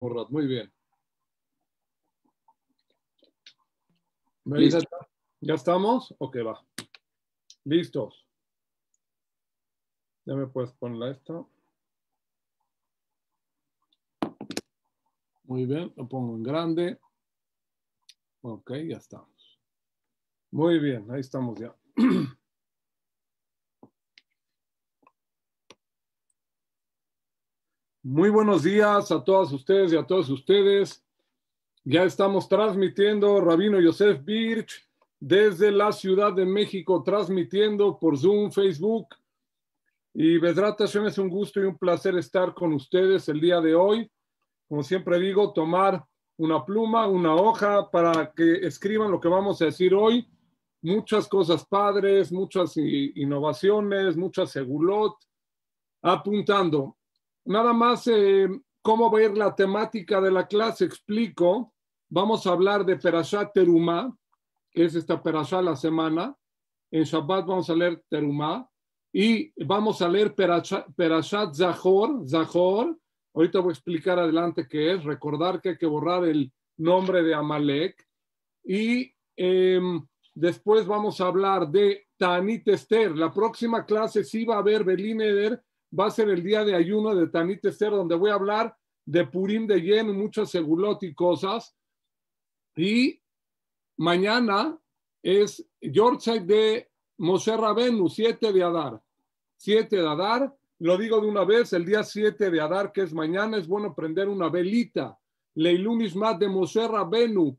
muy bien. ¿Ya estamos? Ok, va. Listos. Ya me puedes poner esto. Muy bien, lo pongo en grande. Ok, ya estamos. Muy bien, ahí estamos ya. Muy buenos días a todas ustedes y a todos ustedes. Ya estamos transmitiendo Rabino Yosef Birch desde la Ciudad de México, transmitiendo por Zoom, Facebook. Y Vedrata es un gusto y un placer estar con ustedes el día de hoy. Como siempre digo, tomar una pluma, una hoja para que escriban lo que vamos a decir hoy. Muchas cosas padres, muchas innovaciones, muchas segulot, apuntando nada más eh, cómo va a ir la temática de la clase, explico. Vamos a hablar de Perashat Terumá, que es esta Perashá la semana. En Shabbat vamos a leer Terumá y vamos a leer Perashat, Zahor, Zahor. Ahorita voy a explicar adelante qué es. Recordar que hay que borrar el nombre de Amalek. Y em, después vamos a hablar de Tanit Esther. La próxima clase sí va a haber Belín va a ser el día de ayuno de Tanit Esther, donde voy a hablar de Purim de Yen, muchas segulot y cosas. Y mañana es Yorkshire de Moshe Rabenu, 7 de Adar. 7 de Adar, lo digo de una vez, el día 7 de Adar, que es mañana, es bueno prender una velita. Leilunis más de Moshe Rabenu.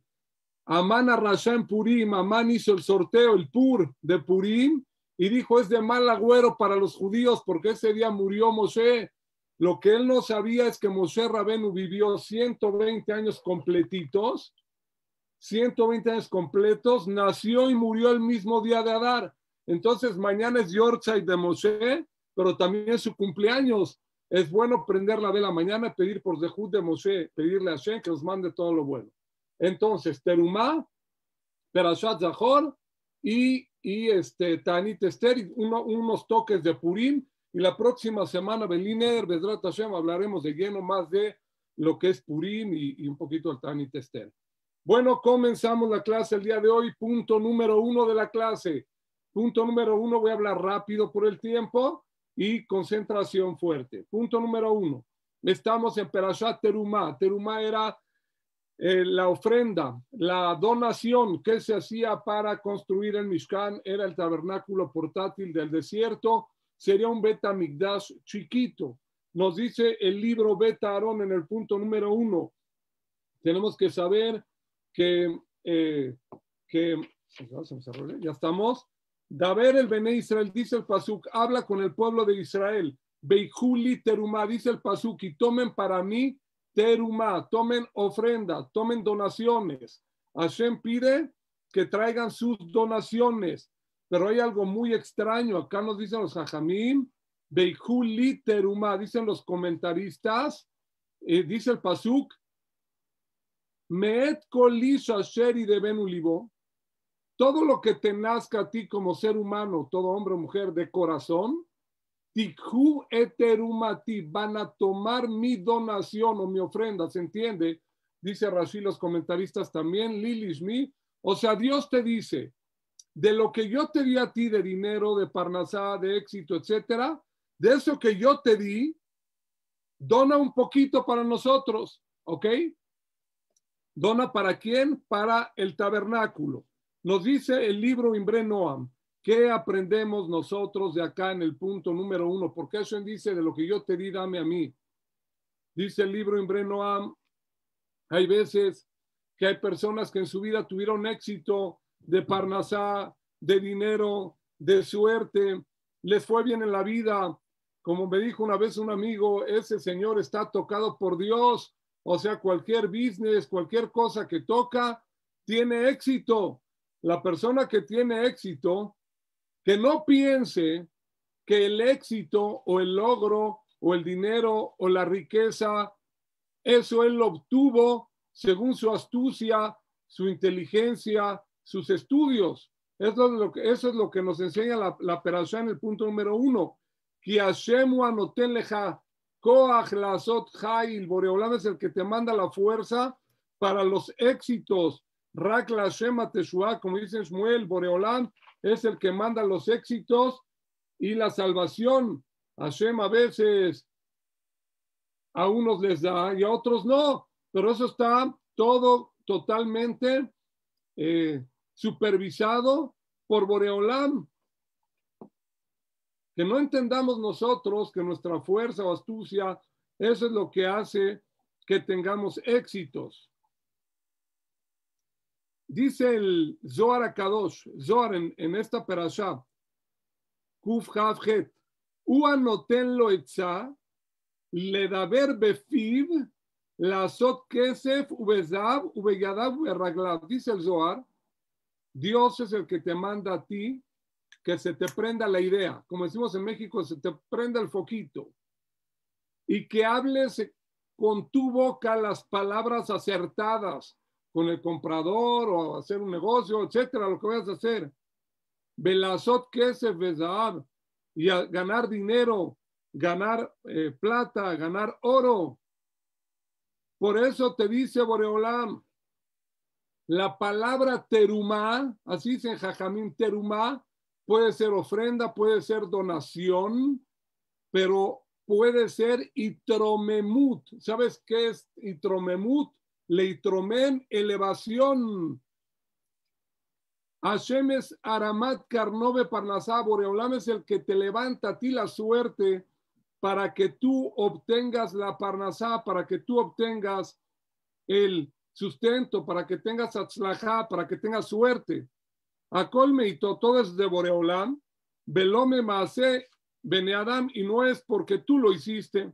Amana en Purim, Amán hizo el sorteo, el Pur de Purim, y dijo, es de mal agüero para los judíos porque ese día murió Moshe. Lo que él no sabía es que Moshe Rabenu vivió 120 años completitos, 120 años completos, nació y murió el mismo día de Adar. Entonces mañana es Yorkshire de Moshe, pero también es su cumpleaños. Es bueno prender la vela mañana, y pedir por Zehut de Moshe, pedirle a Shem que nos mande todo lo bueno. Entonces, Terumá, Perashat Zahor y y este, Tanit unos toques de Purim. Y la próxima semana, Beliner, Bedrat Hashem, hablaremos de lleno más de lo que es Purim y, un poquito el Tanit Bueno, comenzamos la clase el día de hoy. Punto número uno de la clase. Punto número uno, voy a hablar rápido por el tiempo y concentración fuerte. Punto número uno, estamos en Perashat Teruma Teruma era eh, la ofrenda, la donación que se hacía para construir el Mishkan era el tabernáculo portátil del desierto, sería un beta migdash chiquito. Nos dice el libro Beta Aarón en el punto número uno. Tenemos que saber que, eh, que ¿eh? ya estamos. Daber el Bene Israel, dice el Pasuk, habla con el pueblo de Israel. Beijuli teruma dice el Pasuk, y tomen para mí teruma, tomen ofrenda, tomen donaciones. Hashem pide que traigan sus donaciones, pero hay algo muy extraño. Acá nos dicen los hajamim, dicen los comentaristas, dice el pasuk, meet kolisha sheri de benulibo, todo lo que te nazca a ti como ser humano, todo hombre o mujer de corazón, Tikhu eterumati, van a tomar mi donación o mi ofrenda, ¿se entiende? Dice Rashi, los comentaristas también, Lilishmi. O sea, Dios te dice, de lo que yo te di a ti de dinero, de parnasá, de éxito, etcétera, de eso que yo te di, dona un poquito para nosotros, ¿ok? Dona para quién? Para el tabernáculo. Nos dice el libro Imbre Noam, ¿Qué aprendemos nosotros de acá en el punto número uno? Porque eso dice, de lo que yo te di, dame a mí. Dice el libro en Brenoam. hay veces que hay personas que en su vida tuvieron éxito de parnasá, de dinero, de suerte, les fue bien en la vida. Como me dijo una vez un amigo, ese señor está tocado por Dios. O sea, cualquier business, cualquier cosa que toca, tiene éxito. La persona que tiene éxito, que no piense que el éxito o el logro o el dinero o la riqueza, eso él lo obtuvo según su astucia, su inteligencia, sus estudios. Eso es lo que, nos enseña la, operación, en el punto número uno. Que Hashem anoten Teleja koach el Boreolam es el que te manda la fuerza para los éxitos, Rakla Shema Teshua, como dicen Shmuel, Boreolán es el que manda los éxitos y la salvación. Hashem a veces a unos les da y a otros no, pero eso está todo totalmente eh, supervisado por Boreolam. Que no entendamos nosotros que nuestra fuerza o astucia, eso es lo que hace que tengamos éxitos. Dice el Zohar Akadosh, Zohar en, en esta perashá, Kuf Havhet, U lo etza, ledaber la sot kesef, ubezab, ubeyadab, Dice el Zohar, Dios es el que te manda a ti que se te prenda la idea, como decimos en México, se te prenda el foquito, y que hables con tu boca las palabras acertadas con el comprador o hacer un negocio, etcétera, lo que vayas a hacer. Belazot es Bezaab y ganar dinero, ganar eh, plata, ganar oro. Por eso te dice Boreolam, la palabra terumá, así dice en Jajamín terumá, puede ser ofrenda, puede ser donación, pero puede ser itromemut. ¿Sabes qué es itromemut? Leitromen elevación. Hashem es Aramat Carnove Parnasá, Boreolam es el que te levanta a ti la suerte para que tú obtengas la Parnasá, para que tú obtengas el sustento, para que tengas atzlajá, para que tengas suerte. Acolme y todo es de Boreolam, Belome Maase, Adam, y no es porque tú lo hiciste.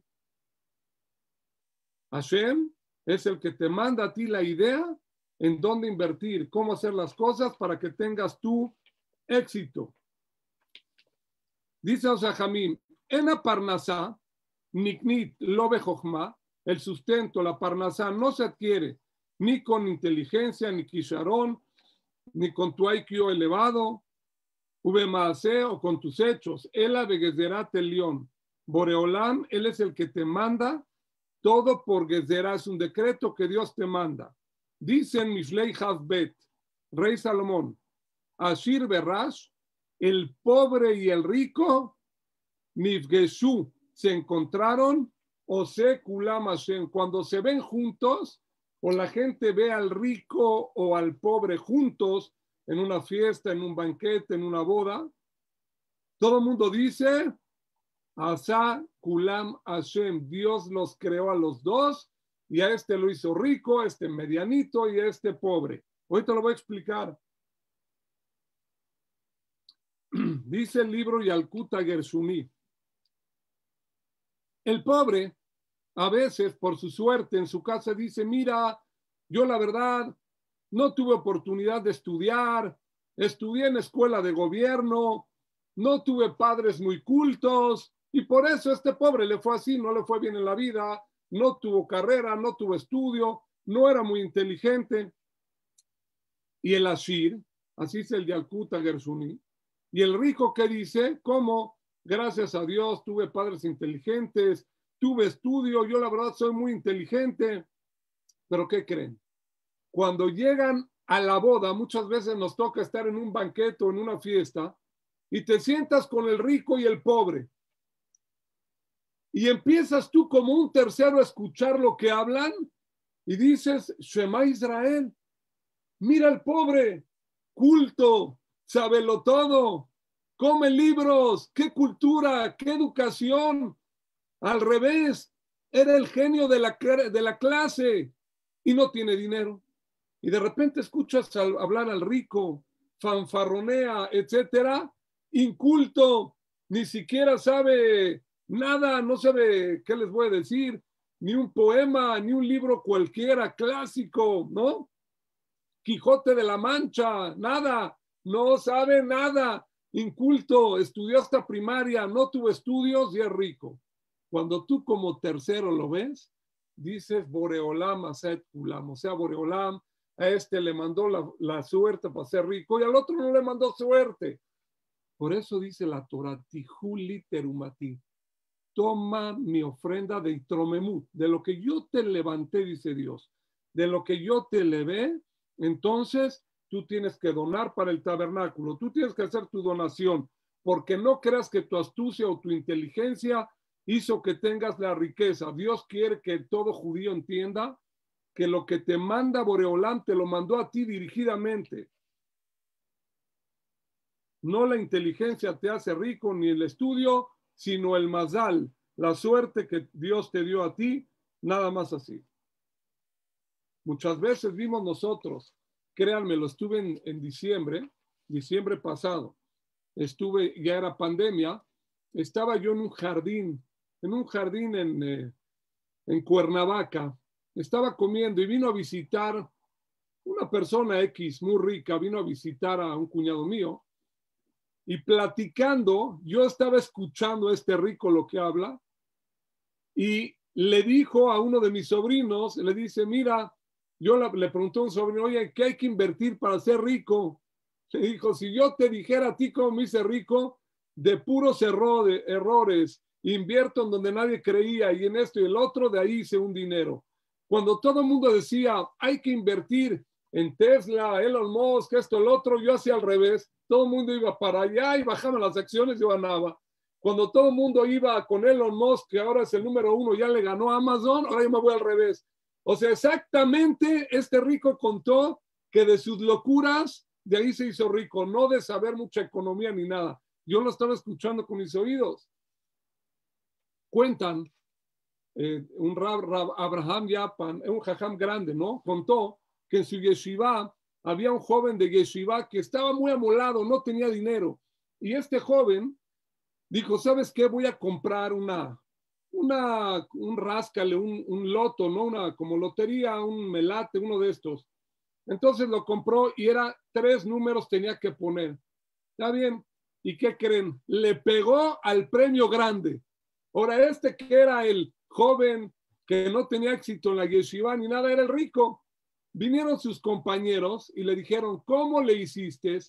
Hashem es el que te manda a ti la idea en dónde invertir, cómo hacer las cosas para que tengas tu éxito. Dice jamín en Aparnasá, Niknit Lobe el sustento, la Parnasá, no se adquiere ni con inteligencia, ni quisharón, ni con tu IQ elevado, Ubemaase o con tus hechos. Él el león. él es el que te manda todo porque serás un decreto que Dios te manda. Dicen Mishlei Hazbet, rey Salomón, Así verás el pobre y el rico, su se encontraron, o se en cuando se ven juntos, o la gente ve al rico o al pobre juntos en una fiesta, en un banquete, en una boda, todo el mundo dice, Asa Kulam Hashem, Dios los creó a los dos y a este lo hizo rico, este medianito y a este pobre. Hoy te lo voy a explicar. Dice el libro Yalkuta Gershuni. El pobre, a veces por su suerte en su casa, dice, mira, yo la verdad no tuve oportunidad de estudiar, estudié en escuela de gobierno, no tuve padres muy cultos, y por eso este pobre le fue así, no le fue bien en la vida, no tuvo carrera, no tuvo estudio, no era muy inteligente. Y el Ashir, así es el de Alcuta Gersuni. Y el rico que dice, como gracias a Dios tuve padres inteligentes, tuve estudio, yo la verdad soy muy inteligente. Pero ¿qué creen? Cuando llegan a la boda, muchas veces nos toca estar en un banquete o en una fiesta y te sientas con el rico y el pobre y empiezas tú como un tercero a escuchar lo que hablan y dices, Shema Israel, mira al pobre, culto, sábelo todo, come libros, qué cultura, qué educación. Al revés, era el genio de la, de la clase y no tiene dinero. Y de repente escuchas hablar al rico, fanfarronea, etcétera, inculto, ni siquiera sabe nada, no sabe qué les voy a decir, ni un poema, ni un libro cualquiera clásico, ¿no? Quijote de la Mancha, nada, no sabe nada, inculto, estudió hasta primaria, no tuvo estudios y es rico. Cuando tú como tercero lo ves, dices Boreolam Aset o sea, Boreolam a este le mandó la, la, suerte para ser rico y al otro no le mandó suerte. Por eso dice la Torah, Tijuli Terumati, toma mi ofrenda de Itromemut, de lo que yo te levanté, dice Dios, de lo que yo te levé, entonces tú tienes que donar para el tabernáculo, tú tienes que hacer tu donación, porque no creas que tu astucia o tu inteligencia hizo que tengas la riqueza. Dios quiere que todo judío entienda que lo que te manda Boreolán te lo mandó a ti dirigidamente. No la inteligencia te hace rico ni el estudio, sino el mazal, la suerte que Dios te dio a ti, nada más así. Muchas veces vimos nosotros, créanme, lo estuve en, diciembre, diciembre pasado, estuve, ya era pandemia, estaba yo en un jardín, en un jardín en, eh, en Cuernavaca, estaba comiendo y vino a visitar una persona X muy rica, vino a visitar a un cuñado mío y platicando, yo estaba escuchando a este rico lo que habla y le dijo a uno de mis sobrinos, le dice, mira, yo le pregunté a un sobrino, oye, ¿qué hay que invertir para ser rico? Le dijo, si yo te dijera a ti cómo me hice rico, de puros errores, invierto en donde nadie creía y en esto y el otro, de ahí hice un dinero. Cuando todo el mundo decía, hay que invertir en Tesla, Elon Musk, esto, el otro, yo hacía al revés. Todo el mundo iba para allá y bajaban las acciones, yo ganaba. Cuando todo el mundo iba con Elon Musk, que ahora es el número uno, ya le ganó a Amazon, ahora yo me voy al revés. O sea, exactamente este rico contó que de sus locuras, de ahí se hizo rico, no de saber mucha economía ni nada. Yo lo estaba escuchando con mis oídos. Cuentan, eh, un Abraham Yapan, un jajam grande, ¿no? Contó que en su yeshiva había un joven de yeshiva que estaba muy amolado, no tenía dinero. Y este joven dijo, ¿sabes qué? Voy a comprar una, un ráscale, un, loto, ¿no? Una como lotería, un melate, uno de estos. Entonces lo compró y era tres números tenía que poner. ¿Está bien? ¿Y qué creen? Le pegó al premio grande. Ahora, este que era el joven que no tenía éxito en la yeshiva ni nada, era el rico. Vinieron sus compañeros y le dijeron, ¿cómo le hiciste?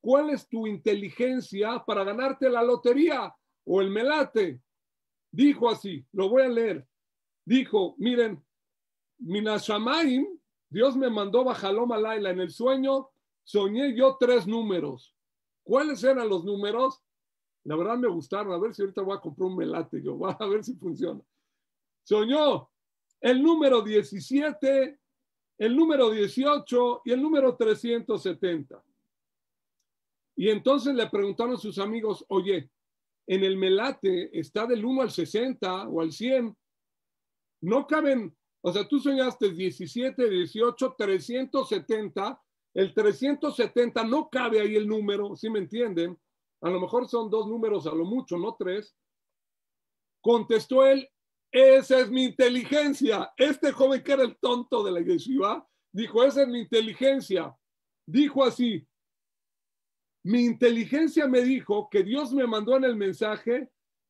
¿Cuál es tu inteligencia para ganarte la lotería o el melate? Dijo así, lo voy a leer. Dijo, miren, Minashamaim, Dios me mandó Bajaloma Laila En el sueño soñé yo tres números. ¿Cuáles eran los números? La verdad me gustaron. A ver si ahorita voy a comprar un melate. Yo voy a ver si funciona. Soñó el número 17, el número 18 y el número 370. Y entonces le preguntaron sus amigos, oye, en el melate está del 1 al 60 o al 100. No caben, o sea, tú soñaste 17, 18, 370. El 370 no cabe ahí el número, si ¿sí me entienden? A lo mejor son dos números a lo mucho, no tres. Contestó él, esa es mi inteligencia. Este joven que era el tonto de la iglesia, dijo, esa es mi inteligencia. Dijo así, mi inteligencia me dijo que Dios me mandó en el mensaje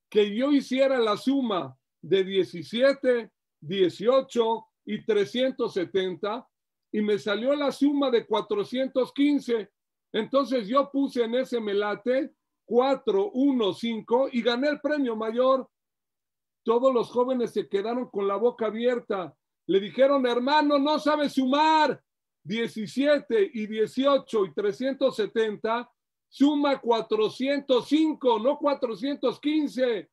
que yo hiciera la suma de 17, 18 y 370 y me salió la suma de 415. Entonces yo puse en ese melate 415 y gané el premio mayor. Todos los jóvenes se quedaron con la boca abierta. Le dijeron, hermano, no sabe sumar. 17 y 18 y 370 suma 405, no 415.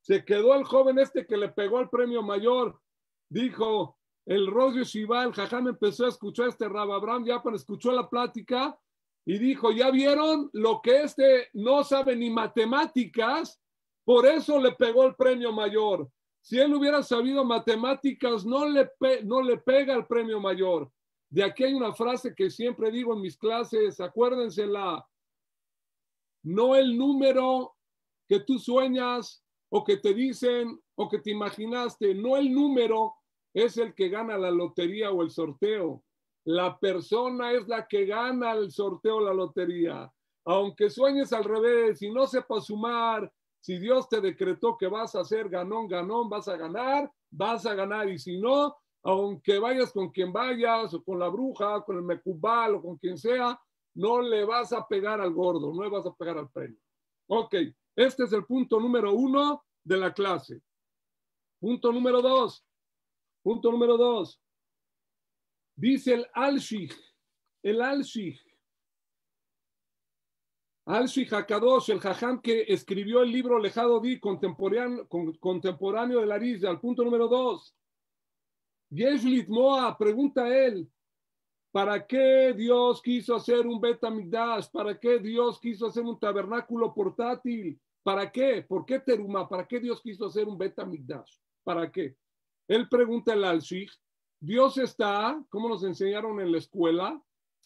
Se quedó el joven este que le pegó el premio mayor. Dijo el Rodio Shival, Jajam empezó a escuchar a este Rababram Ya escuchó la plática y dijo, ya vieron lo que este no sabe ni matemáticas, por eso le pegó el premio mayor. Si él hubiera sabido matemáticas, no le, no le pega el premio mayor. De aquí hay una frase que siempre digo en mis clases, acuérdensela. No el número que tú sueñas o que te dicen o que te imaginaste, no el número es el que gana la lotería o el sorteo. La persona es la que gana el sorteo o la lotería. Aunque sueñes al revés y no sepas sumar si Dios te decretó que vas a ser ganón, ganón, vas a ganar, vas a ganar. Y si no, aunque vayas con quien vayas, o con la bruja, con el mecubal, o con quien sea, no le vas a pegar al gordo, no le vas a pegar al premio. Ok, este es el punto número uno de la clase. Punto número dos. Punto número dos. Dice el al El al al Hakadosh, el Jajam que escribió el libro Lejado Di, contemporáneo, contemporáneo de risa, al punto número dos. Yesh Moa, pregunta a él, ¿para qué Dios quiso hacer un Betamigdash? ¿Para qué Dios quiso hacer un tabernáculo portátil? ¿Para qué? ¿Por qué Teruma? ¿Para qué Dios quiso hacer un Betamigdash? ¿Para qué? Él pregunta al Alshich, Dios está, como nos enseñaron en la escuela,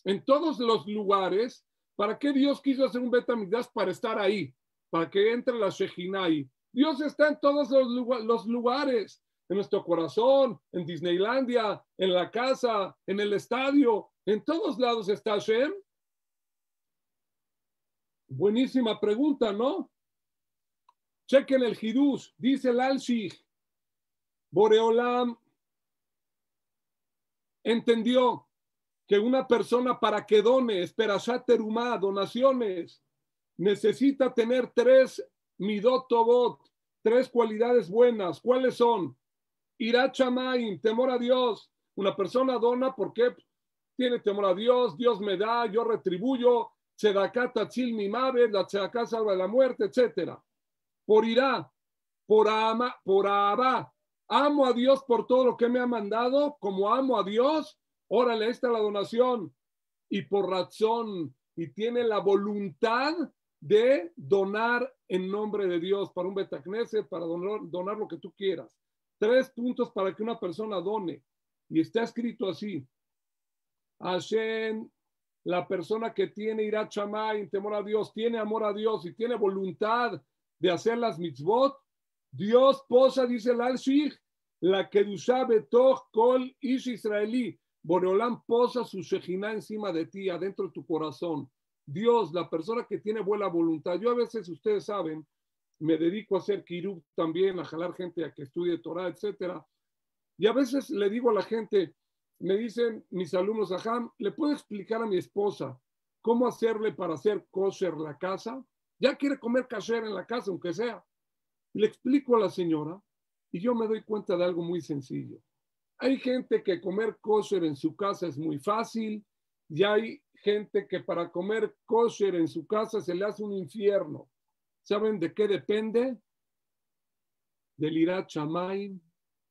en todos los lugares ¿Para qué Dios quiso hacer un Betamidas Para estar ahí, para que entre la Shejina Dios está en todos los lugares, en nuestro corazón, en Disneylandia, en la casa, en el estadio, en todos lados está Shem. Buenísima pregunta, ¿no? Chequen el Jidús. dice el Al-Shih, Boreolam entendió que una persona para que done, sáter donaciones, necesita tener tres midot bot, tres cualidades buenas. ¿Cuáles son? Irachamain, temor a Dios. Una persona dona porque tiene temor a Dios, Dios me da, yo retribuyo, Tzedakat tachil mi la salva de la muerte, etcétera. Por irá, por ama, por abá. Amo a Dios por todo lo que me ha mandado, como amo a Dios, órale, esta la donación, y por razón, y tiene la voluntad de donar en nombre de Dios para un betacneser, para donar, donar lo que tú quieras. Tres puntos para que una persona done. Y está escrito así. Hashem, la persona que tiene irachamay, chamay, temor a Dios, tiene amor a Dios y tiene voluntad de hacer las mitzvot, Dios posa, dice el al que la que Betoch Kol Ish Israelí. Boreolán posa su Shejina encima de ti, adentro de tu corazón. Dios, la persona que tiene buena voluntad. Yo a veces, ustedes saben, me dedico a hacer kirub también, a jalar gente a que estudie Torah, etcétera. Y a veces le digo a la gente, me dicen mis alumnos, Ajam, ¿le puedo explicar a mi esposa cómo hacerle para hacer kosher la casa? Ya quiere comer kosher en la casa, aunque sea. Le explico a la señora y yo me doy cuenta de algo muy sencillo. Hay gente que comer kosher en su casa es muy fácil y hay gente que para comer kosher en su casa se le hace un infierno. ¿Saben de qué depende? Del irachamay,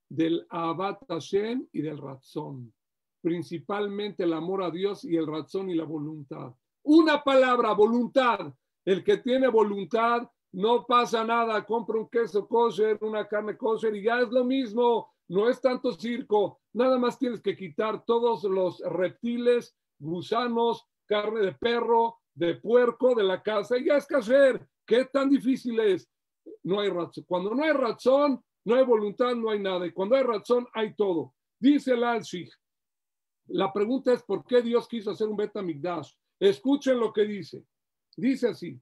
del Abat Hashem y del razón, Principalmente el amor a Dios y el razón y la voluntad. Una palabra, voluntad. El que tiene voluntad, no pasa nada. Compra un queso kosher, una carne kosher y ya es lo mismo no es tanto circo, nada más tienes que quitar todos los reptiles, gusanos, carne de perro, de puerco, de la casa, y ya es hacer, ¿qué tan difícil es? No hay razón. Cuando no hay razón, no hay voluntad, no hay nada. Y cuando hay razón, hay todo. Dice el La pregunta es por qué Dios quiso hacer un Betamigdash. Escuchen lo que dice. Dice así: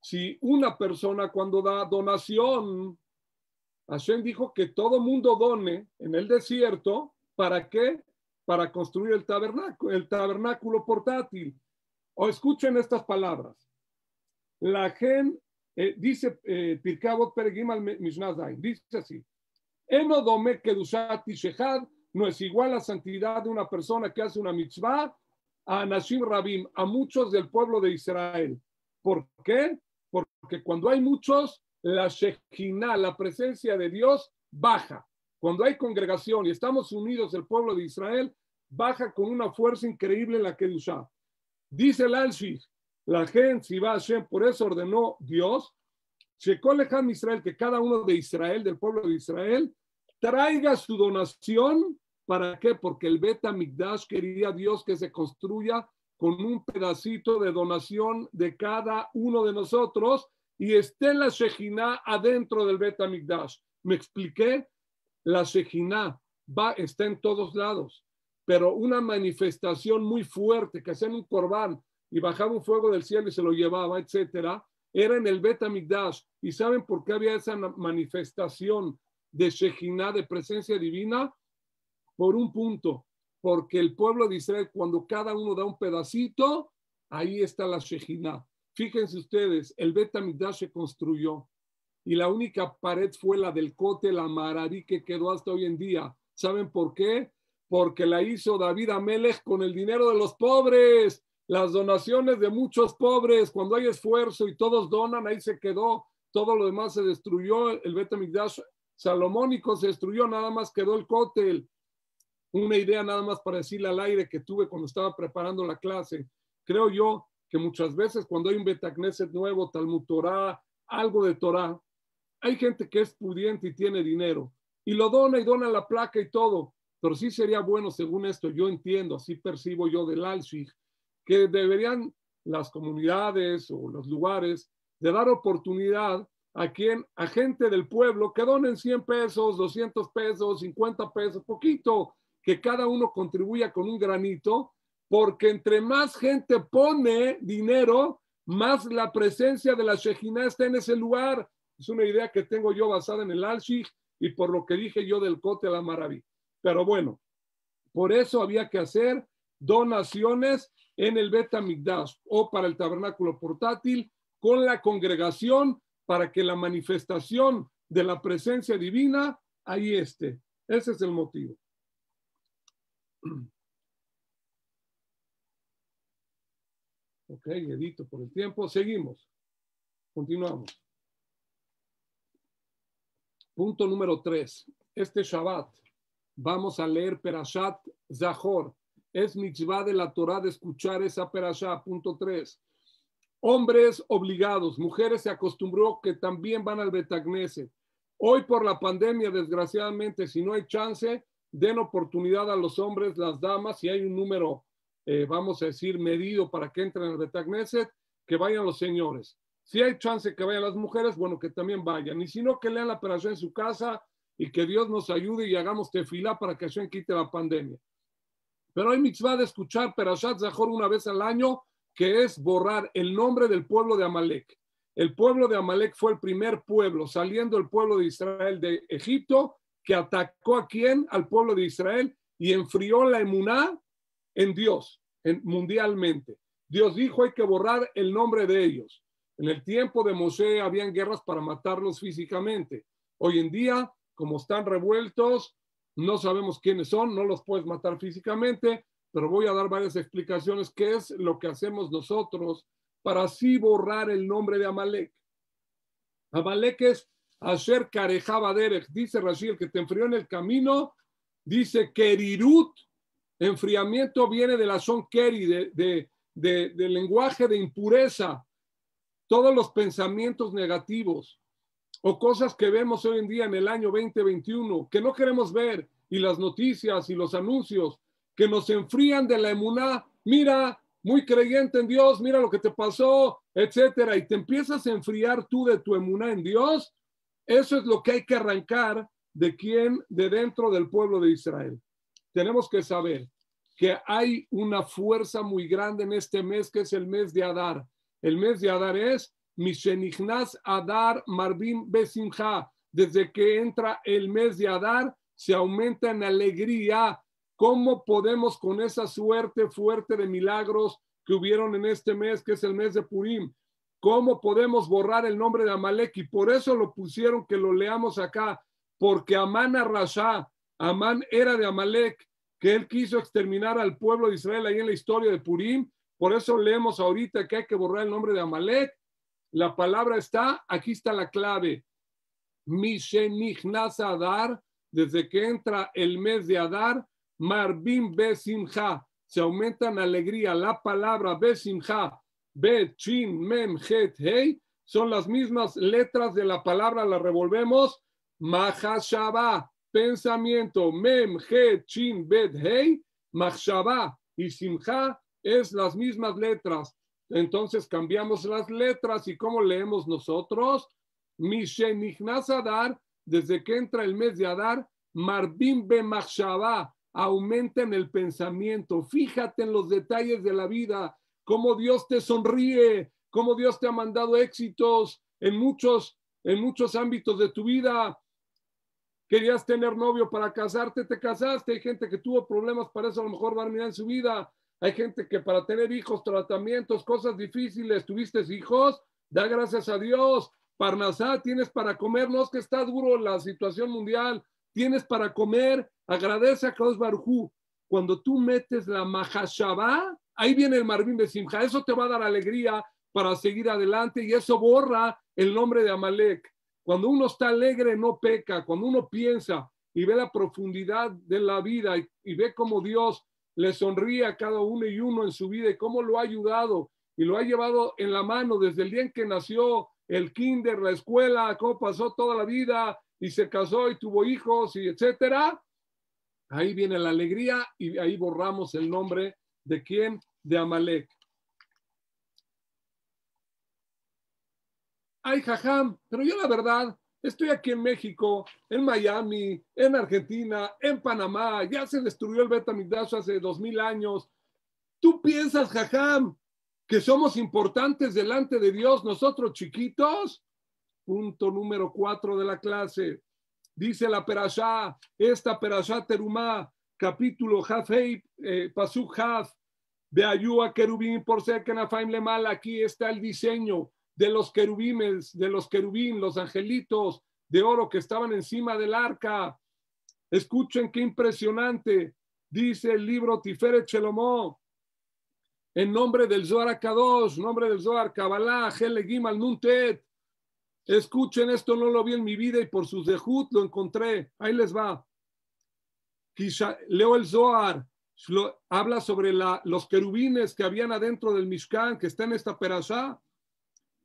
si una persona cuando da donación, Hashem dijo que todo mundo done en el desierto, ¿para qué? Para construir el tabernáculo, el tabernáculo portátil. O escuchen estas palabras. La gen eh, dice eh, Pirkabot al dice así: Enodome Kedushati Shehad no es igual la santidad de una persona que hace una mitzvah a Nashim Rabim, a muchos del pueblo de Israel. ¿Por qué? Porque cuando hay muchos, la Shekinah, la presencia de Dios, baja. Cuando hay congregación y estamos unidos el pueblo de Israel, baja con una fuerza increíble la que usa Dice el Alshis, la gente va a hacer por eso ordenó Dios, Israel, que cada uno de Israel, del pueblo de Israel, traiga su donación. ¿Para qué? Porque el Beta Migdash quería Dios que se construya con un pedacito de donación de cada uno de nosotros y esté la Shejina adentro del Betamigdash. ¿Me expliqué? La Shejina va, está en todos lados, pero una manifestación muy fuerte, que hacían un corbán y bajaba un fuego del cielo y se lo llevaba, etcétera, era en el Betamigdash. ¿Y saben por qué había esa manifestación de Shejina, de presencia divina? Por un punto, porque el pueblo de Israel, cuando cada uno da un pedacito, ahí está la Shejinah. Fíjense ustedes, el Betamidash se construyó y la única pared fue la del Cote la que quedó hasta hoy en día. ¿Saben por qué? Porque la hizo David Amelech con el dinero de los pobres, las donaciones de muchos pobres. Cuando hay esfuerzo y todos donan, ahí se quedó. Todo lo demás se destruyó. El Betamidash salomónico se destruyó, nada más quedó el cote, Una idea nada más para decirle al aire que tuve cuando estaba preparando la clase. Creo yo que muchas veces cuando hay un Betacneset nuevo, Talmud Torah, algo de Torah, hay gente que es pudiente y tiene dinero y lo dona y dona la placa y todo. Pero sí sería bueno, según esto, yo entiendo, así percibo yo del Alshig, que deberían las comunidades o los lugares de dar oportunidad a quien, a gente del pueblo que donen 100 pesos, 200 pesos, 50 pesos, poquito, que cada uno contribuya con un granito porque entre más gente pone dinero, más la presencia de la Shejina está en ese lugar. Es una idea que tengo yo basada en el Alshig y por lo que dije yo del Cote a la Maraví. Pero bueno, por eso había que hacer donaciones en el Beta Migdash o para el tabernáculo portátil con la congregación para que la manifestación de la presencia divina ahí esté. Ese es el motivo. Ok, edito por el tiempo. Seguimos. Continuamos. Punto número tres. Este Shabbat vamos a leer Perashat Zahor. Es mitzvah de la Torah de escuchar esa Perashat. Punto tres. Hombres obligados, mujeres se acostumbró que también van al Betagneset. Hoy por la pandemia, desgraciadamente, si no hay chance, den oportunidad a los hombres, las damas, si hay un número eh, vamos a decir, medido para que entren al Betagneset, que vayan los señores. Si hay chance que vayan las mujeres, bueno, que también vayan. Y si no, que lean la operación en su casa y que Dios nos ayude y hagamos tefila para que se quite la pandemia. Pero hay mitzvah de escuchar Perashat Zahor una vez al año, que es borrar el nombre del pueblo de Amalek. El pueblo de Amalek fue el primer pueblo, saliendo el pueblo de Israel de Egipto, que atacó a quién? Al pueblo de Israel y enfrió la emuná en Dios en, mundialmente. Dios dijo hay que borrar el nombre de ellos. En el tiempo de Mosé habían guerras para matarlos físicamente. Hoy en día, como están revueltos, no sabemos quiénes son, no los puedes matar físicamente, pero voy a dar varias explicaciones qué es lo que hacemos nosotros para así borrar el nombre de Amalek. Amalek es hacer carejaba derech, dice Rashid, que te enfrió en el camino, dice Kerirut Enfriamiento viene de la son keri, de, del lenguaje de impureza. Todos los pensamientos negativos o cosas que vemos hoy en día en el año 2021 que no queremos ver y las noticias y los anuncios que nos enfrían de la emuna. Mira, muy creyente en Dios, mira lo que te pasó, etcétera, y te empiezas a enfriar tú de tu emuna en Dios, eso es lo que hay que arrancar de quien de dentro del pueblo de Israel. Tenemos que saber que hay una fuerza muy grande en este mes, que es el mes de Adar. El mes de Adar es Mishenichnas Adar Marvin Besimha. Desde que entra el mes de Adar, se aumenta en alegría. ¿Cómo podemos con esa suerte fuerte de milagros que hubieron en este mes, que es el mes de Purim? ¿Cómo podemos borrar el nombre de Amalek? Y por eso lo pusieron que lo leamos acá, porque Amán Arrasá, Amán era de Amalek, que él quiso exterminar al pueblo de Israel ahí en la historia de Purim. Por eso leemos ahorita que hay que borrar el nombre de Amalek. La palabra está, aquí está la clave. Mishenignas Adar, desde que entra el mes de Adar, Marbim Besimha, se aumenta en alegría. La palabra Besimha, Bet, Chin, Mem, Het, Hei, son las mismas letras de la palabra, la revolvemos. Mahashabah, pensamiento, mem, he, chin, bet, hey, machshavá y simja es las mismas letras. Entonces cambiamos las letras y cómo leemos nosotros. Mishenichnas Adar, desde que entra el mes de Adar, Marbim be Machshavá, aumenta en el pensamiento. Fíjate en los detalles de la vida, cómo Dios te sonríe, cómo Dios te ha mandado éxitos en muchos, en muchos ámbitos de tu vida, Querías tener novio para casarte, te casaste. Hay gente que tuvo problemas para eso, a lo mejor va a en su vida. Hay gente que para tener hijos, tratamientos, cosas difíciles, tuviste hijos, da gracias a Dios. Parnasá, tienes para comer, no es que está duro la situación mundial, tienes para comer, agradece a Klaus Barjú. Cuando tú metes la Mahashabá, ahí viene el Marvin de Simja, eso te va a dar alegría para seguir adelante y eso borra el nombre de Amalek. Cuando uno está alegre no peca, cuando uno piensa y ve la profundidad de la vida y, ve cómo Dios le sonríe a cada uno y uno en su vida y cómo lo ha ayudado y lo ha llevado en la mano desde el día en que nació, el kinder, la escuela, cómo pasó toda la vida y se casó y tuvo hijos y etcétera. Ahí viene la alegría y ahí borramos el nombre de quién, de Amalek. ay, jajam, pero yo la verdad estoy aquí en México, en Miami, en Argentina, en Panamá, ya se destruyó el Betamigdash hace dos mil años. ¿Tú piensas, jajam, que somos importantes delante de Dios nosotros chiquitos? Punto número cuatro de la clase. Dice la Perashá, esta Perashá Terumá, capítulo Hafei, eh, Pasuk Haf, Ayúa, Kerubim, por ser le mal aquí está el diseño de los querubines, de los querubín, los angelitos de oro que estaban encima del arca. Escuchen qué impresionante, dice el libro Tiferet Chelomó. en nombre del Zohar Kadosh, nombre del Zohar Kabbalah, Helegim al Nuntet. Escuchen, esto no lo vi en mi vida y por sus dejud lo encontré. Ahí les va. leo el Zohar, habla sobre la, los querubines que habían adentro del Mishkan, que está en esta perazá.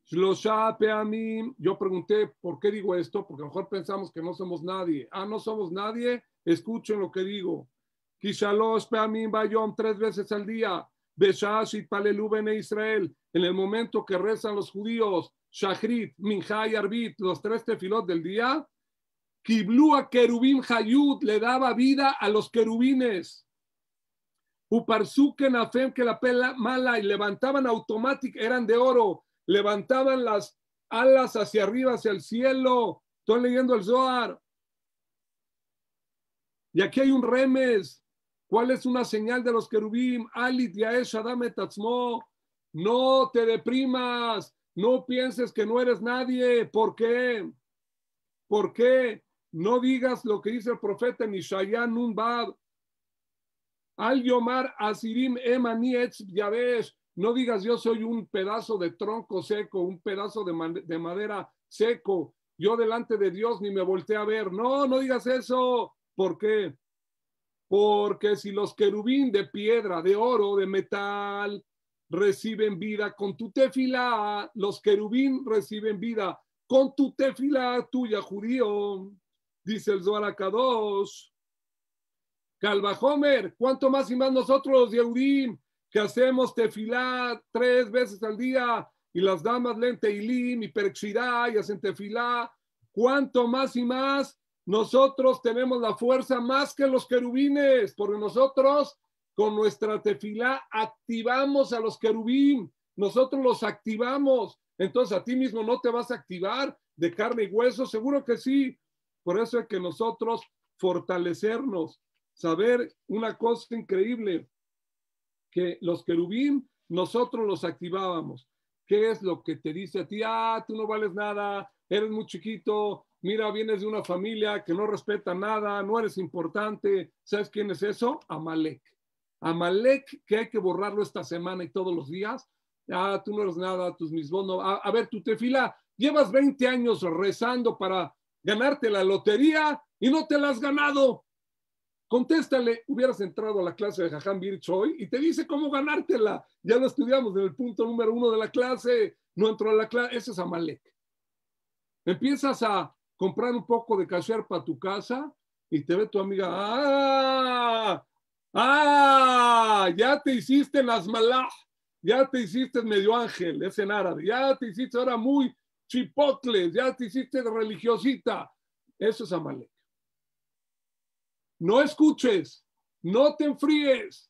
Yo pregunté, ¿por qué digo esto? Porque a lo mejor pensamos que no somos nadie. Ah, no somos nadie. Escuchen lo que digo. Kishalosh Peamim Bayom tres veces al día. Besas, y en Israel. En el momento que rezan los judíos, Shachrit, y Arbit, los tres tefilot del día, Kiblúa Kerubim Hayud le daba vida a los querubines. Uparsuken Afem que la pela mala y levantaban automáticamente, eran de oro levantaban las alas hacia arriba, hacia el cielo. Estoy leyendo el Zohar. Y aquí hay un remes. ¿Cuál es una señal de los querubim? Alit Yaesh Adam No te deprimas. No pienses que no eres nadie. ¿Por qué? ¿Por qué? No digas lo que dice el profeta en un Al Yomar Asirim Emani Yavesh. No digas yo soy un pedazo de tronco seco, un pedazo de, madera seco. Yo delante de Dios ni me volteé a ver. No, no digas eso. ¿Por qué? Porque si los querubín de piedra, de oro, de metal reciben vida con tu tefila, los querubín reciben vida con tu tefila tuya, judío, dice el Zohar Calva Homer, ¿cuánto más y más nosotros, Yehudim, que hacemos tefilá tres veces al día y las damas y lim y perxirá y hacen tefilá, cuanto más y más nosotros tenemos la fuerza más que los querubines, porque nosotros con nuestra tefilá activamos a los querubín, nosotros los activamos. Entonces a ti mismo no te vas a activar de carne y hueso, seguro que sí. Por eso es que nosotros fortalecernos, saber una cosa increíble, que los querubín nosotros los activábamos. ¿Qué es lo que te dice a ti? Ah, tú no vales nada, eres muy chiquito, mira, vienes de una familia que no respeta nada, no eres importante. ¿Sabes quién es eso? Amalek. Amalek, que hay que borrarlo esta semana y todos los días. Ah, tú no eres nada, tus mismos no. A, ver, tú te fila, llevas 20 años rezando para ganarte la lotería y no te la has ganado. Contéstale, hubieras entrado a la clase de Jajam Birch y te dice cómo ganártela. Ya lo estudiamos en el punto número uno de la clase, no entró a la clase, ese es Amalek. Empiezas a comprar un poco de cashier para tu casa y te ve tu amiga, ¡ah! ¡ah! Ya te hiciste las malas. ya te hiciste medio ángel, es en árabe, ya te hiciste ahora muy chipotle. ya te hiciste religiosita. Eso es Amalek no escuches, no te enfríes,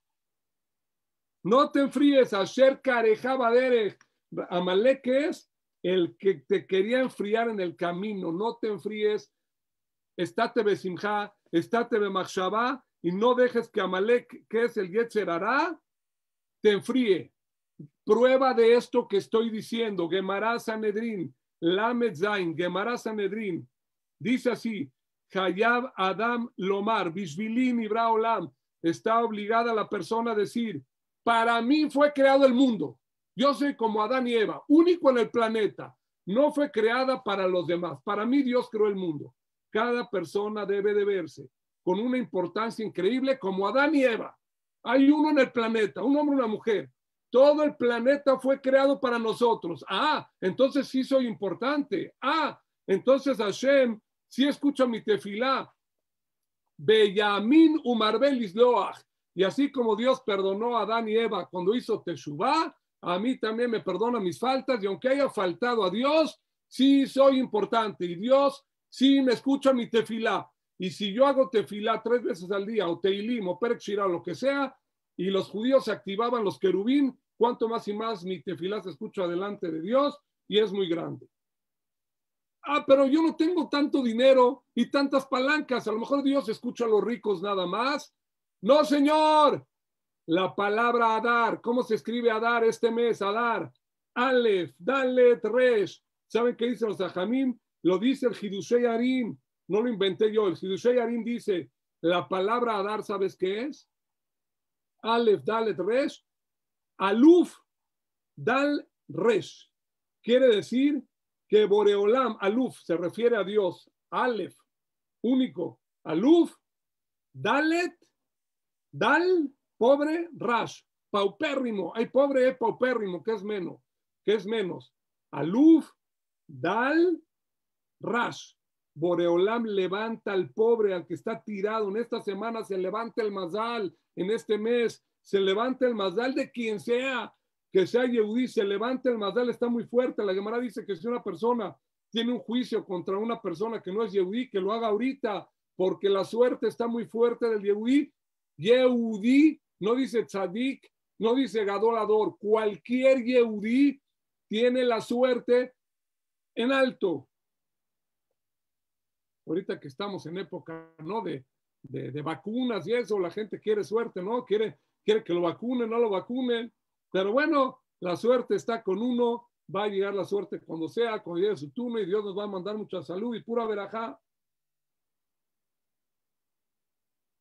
no te enfríes, Asher Karejabaderech, Amalek es el que te quería enfriar en el camino, no te enfríes, estate besimja, estate bemachshavá, y no dejes que Amalek, que es el Yetzerará, te enfríe. Prueba de esto que estoy diciendo, Gemara Sanedrin, Lamed Zain, Gemara Sanedrin, dice así, Hayab Adam Lomar, Bishvilim y Olam, está obligada la persona a decir, para mí fue creado el mundo. Yo soy como Adán y Eva, único en el planeta. No fue creada para los demás. Para mí Dios creó el mundo. Cada persona debe de verse con una importancia increíble como Adán y Eva. Hay uno en el planeta, un hombre una mujer. Todo el planeta fue creado para nosotros. Ah, entonces sí soy importante. Ah, entonces Hashem si escucho mi tefilá, Beyamin Umar Loach, y así como Dios perdonó a Adán y Eva cuando hizo Teshuvah, a mí también me perdona mis faltas, y aunque haya faltado a Dios, sí soy importante, y Dios sí me escucha mi tefilá. Y si yo hago tefilá tres veces al día, o teilim, o o lo que sea, y los judíos se activaban los querubín, cuanto más y más mi tefilá se escucha delante de Dios, y es muy grande ah, pero yo no tengo tanto dinero y tantas palancas, a lo mejor Dios escucha a los ricos nada más. No, señor. La palabra Adar, ¿cómo se escribe Adar este mes? Adar, Alef, Dalet, Resh. ¿Saben qué dice los Ajamim? Lo dice el Hidushei Arim, no lo inventé yo. El Hidushei Arim dice, la palabra Adar, ¿sabes qué es? Alef, Dalet, Resh. Aluf, Dal, Resh. Quiere decir que Boreolam, Aluf, se refiere a Dios, Alef, único, Aluf, Dalet, Dal, pobre, Rash, paupérrimo, hay pobre, paupérrimo, que es menos, que es menos, Aluf, Dal, Rash. Boreolam levanta al pobre, al que está tirado. En esta semana se levanta el mazal, en este mes se levanta el mazal de quien sea, que sea Yehudi, se levante, el Mazdal, está muy fuerte. La Gemara dice que si una persona tiene un juicio contra una persona que no es Yehudí, que lo haga ahorita, porque la suerte está muy fuerte del Yehudí. Yehudí no dice Tzadik, no dice Gadolador. Cualquier Yehudí tiene la suerte en alto. Ahorita que estamos en época, ¿no? De, vacunas y eso, la gente quiere suerte, ¿no? Quiere, quiere que lo vacunen, no lo vacunen. Pero bueno, la suerte está con uno, va a llegar la suerte cuando sea, cuando llegue su turno y Dios nos va a mandar mucha salud y pura verajá.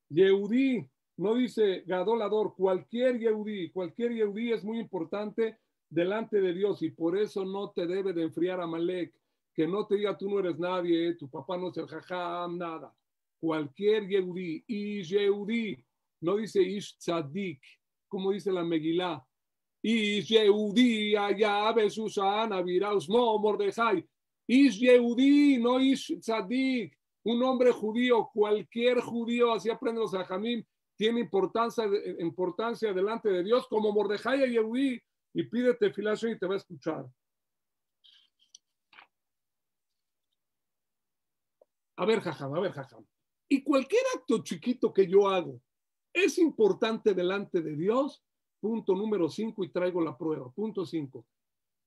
Yehudí, no dice gadolador, cualquier Yehudí, cualquier Yehudí es muy importante delante de Dios y por eso no te debe de enfriar a Malek, que no te diga tú no eres nadie, tu papá no es el jajá, nada. Cualquier Yehudí, y Yehudí, no dice Ish como dice la Megilá, y Yehudí, Ayabe, Susana, Viraus, no, Mordejai. is Yehudí, no is Un hombre judío, cualquier judío, así aprende los Jamim, tiene importancia, importancia delante de Dios, como Mordejai y Yehudí. Y pídete filación y te va a escuchar. A ver, Jajam, a ver, Jajam. Y cualquier acto chiquito que yo hago es importante delante de Dios. Punto número 5 y traigo la prueba. Punto cinco.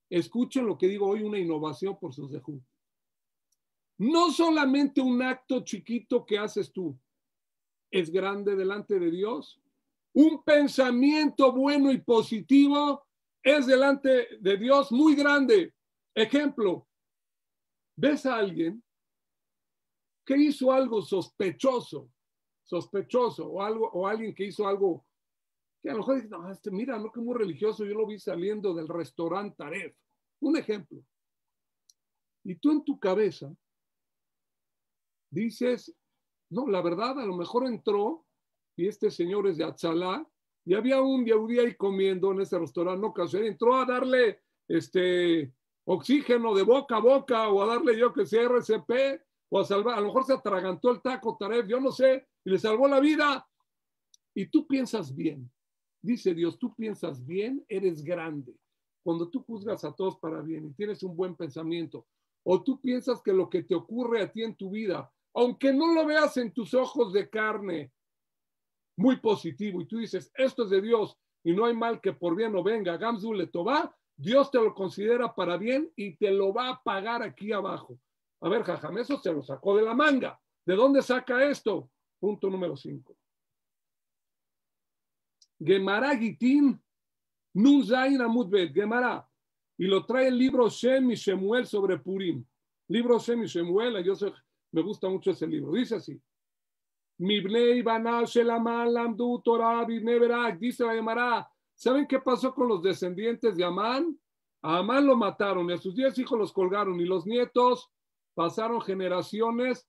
Escuchen lo que digo hoy, una innovación por sus de No solamente un acto chiquito que haces tú es grande delante de Dios. Un pensamiento bueno y positivo es delante de Dios muy grande. Ejemplo, ves a alguien que hizo algo sospechoso, sospechoso, o, algo, o alguien que hizo algo que a lo mejor dicen, no, este, mira, no que muy religioso, yo lo vi saliendo del restaurante Taref. Un ejemplo. Y tú en tu cabeza dices, no, la verdad, a lo mejor entró y este señor es de Atzalá y había un día ahí comiendo en ese restaurante, no él entró a darle este oxígeno de boca a boca o a darle yo que sé RCP o a salvar, a lo mejor se atragantó el taco Taref, yo no sé, y le salvó la vida. Y tú piensas bien, Dice Dios, tú piensas bien, eres grande. Cuando tú juzgas a todos para bien y tienes un buen pensamiento, o tú piensas que lo que te ocurre a ti en tu vida, aunque no lo veas en tus ojos de carne, muy positivo, y tú dices, esto es de Dios y no hay mal que por bien no venga, Gamzu le Dios te lo considera para bien y te lo va a pagar aquí abajo. A ver, Jajam, eso se lo sacó de la manga. ¿De dónde saca esto? Punto número cinco Gemara Nun Y lo trae el libro Shem y Shemuel sobre Purim. Libro Shem y Shemuel, yo me gusta mucho ese libro. Dice así. Mibnei Banal Shelaman Lamdu Torah neverak. dice la Gemara. ¿Saben qué pasó con los descendientes de Amán? A Amán lo mataron y a sus diez hijos los colgaron y los nietos pasaron generaciones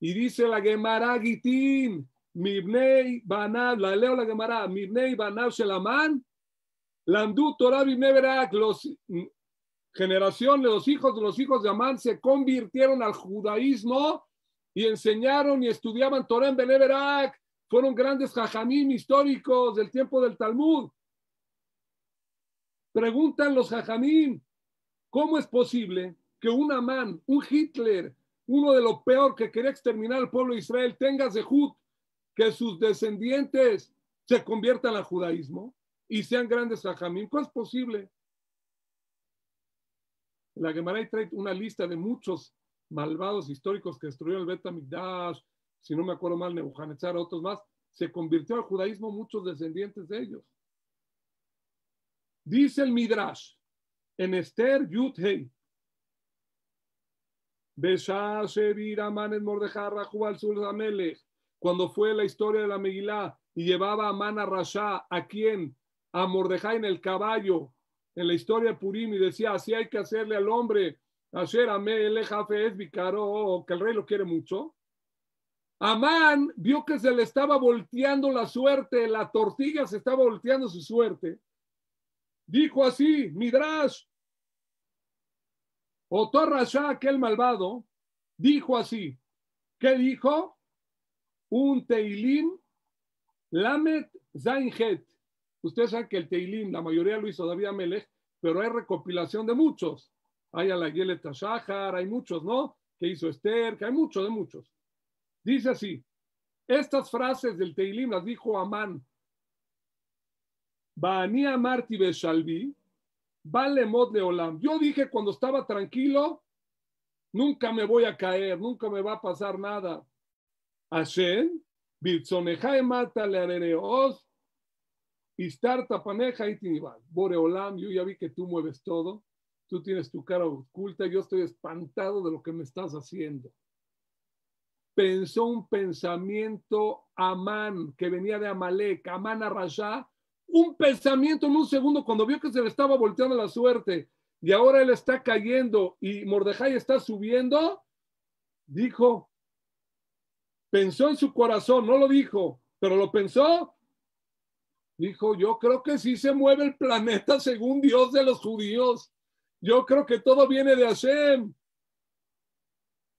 y dice la Gemara Gitín, Mibnei Banav, la leo la Gemara, Mibnei Banav Shelaman, Landú Torah y los mm, generación de los hijos de los hijos de Amán se convirtieron al judaísmo y enseñaron y estudiaban Torah en Bibnei fueron grandes jajamim históricos del tiempo del Talmud. Preguntan los jajamim, ¿cómo es posible que un Amán, un Hitler, uno de lo peor que quería exterminar al pueblo de Israel, tenga Zehut que sus descendientes se conviertan al judaísmo y sean grandes jamín. ¿Cómo es posible? La Gemara trae una lista de muchos malvados históricos que destruyeron el Betamigdash, si no me acuerdo mal, Nebuchadnezzar, otros más, se convirtió al judaísmo muchos descendientes de ellos. Dice el Midrash en Esther Yudhei Besha viraman en Mordejarra, rahu al Amelech cuando fue la historia de la Megilá y llevaba a Amán a Rasha, ¿a quien A en el caballo, en la historia de Purim, y decía, si hay que hacerle al hombre, hacer a el es que el rey lo quiere mucho. Amán vio que se le estaba volteando la suerte, la tortilla se estaba volteando su suerte. Dijo así, Midrash, Otor Rasha, aquel malvado, dijo así, ¿qué dijo? un teilín Lamet Zainhet. Ustedes saben que el Teilim, la mayoría lo hizo David Amelech, pero hay recopilación de muchos. Hay Alayele Tashahar, hay muchos, ¿no? Que hizo Esther, que hay muchos, de muchos. Dice así, estas frases del Teilim las dijo Amán. Baani Amarti Beshalvi, Vale Mod Olam. Yo dije cuando estaba tranquilo, nunca me voy a caer, nunca me va a pasar nada. Ashen, Birzoneja mata le arereos, Istarta Paneja y tinibal. Boreolam, yo ya vi que tú mueves todo, tú tienes tu cara oculta, yo estoy espantado de lo que me estás haciendo. Pensó un pensamiento Amán, que venía de Amalek, Amán Arrayá, un pensamiento en un segundo cuando vio que se le estaba volteando la suerte y ahora él está cayendo y Mordejai está subiendo, dijo, pensó en su corazón, no lo dijo, pero lo pensó. Dijo, yo creo que sí se mueve el planeta según Dios de los judíos. Yo creo que todo viene de Hashem.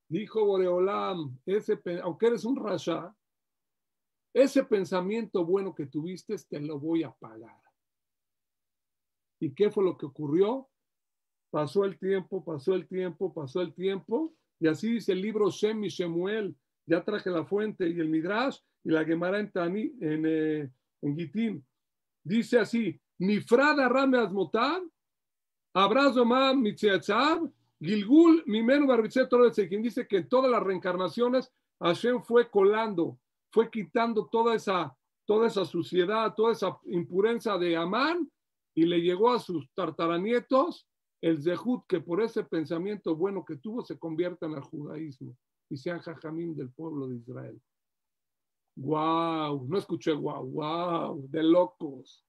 Dijo Boreolam, ese, aunque eres un rasha, ese pensamiento bueno que tuviste te lo voy a pagar. ¿Y qué fue lo que ocurrió? Pasó el tiempo, pasó el tiempo, pasó el tiempo. Y así dice el libro Shem y Shemuel, ya traje la fuente y el Midrash y la Gemara en, en, eh, en Gitín. Dice así, Nifrada Rame Abrazo Mam Mitziatzab, Gilgul Mimenu de quien dice que en todas las reencarnaciones Hashem fue colando, fue quitando toda esa, toda esa suciedad, toda esa impureza de Amán y le llegó a sus tartaranietos el Zehut, que por ese pensamiento bueno que tuvo se convierta en el judaísmo y sean jajamín del pueblo de Israel. Guau. No escuché guau. Guau. de locos.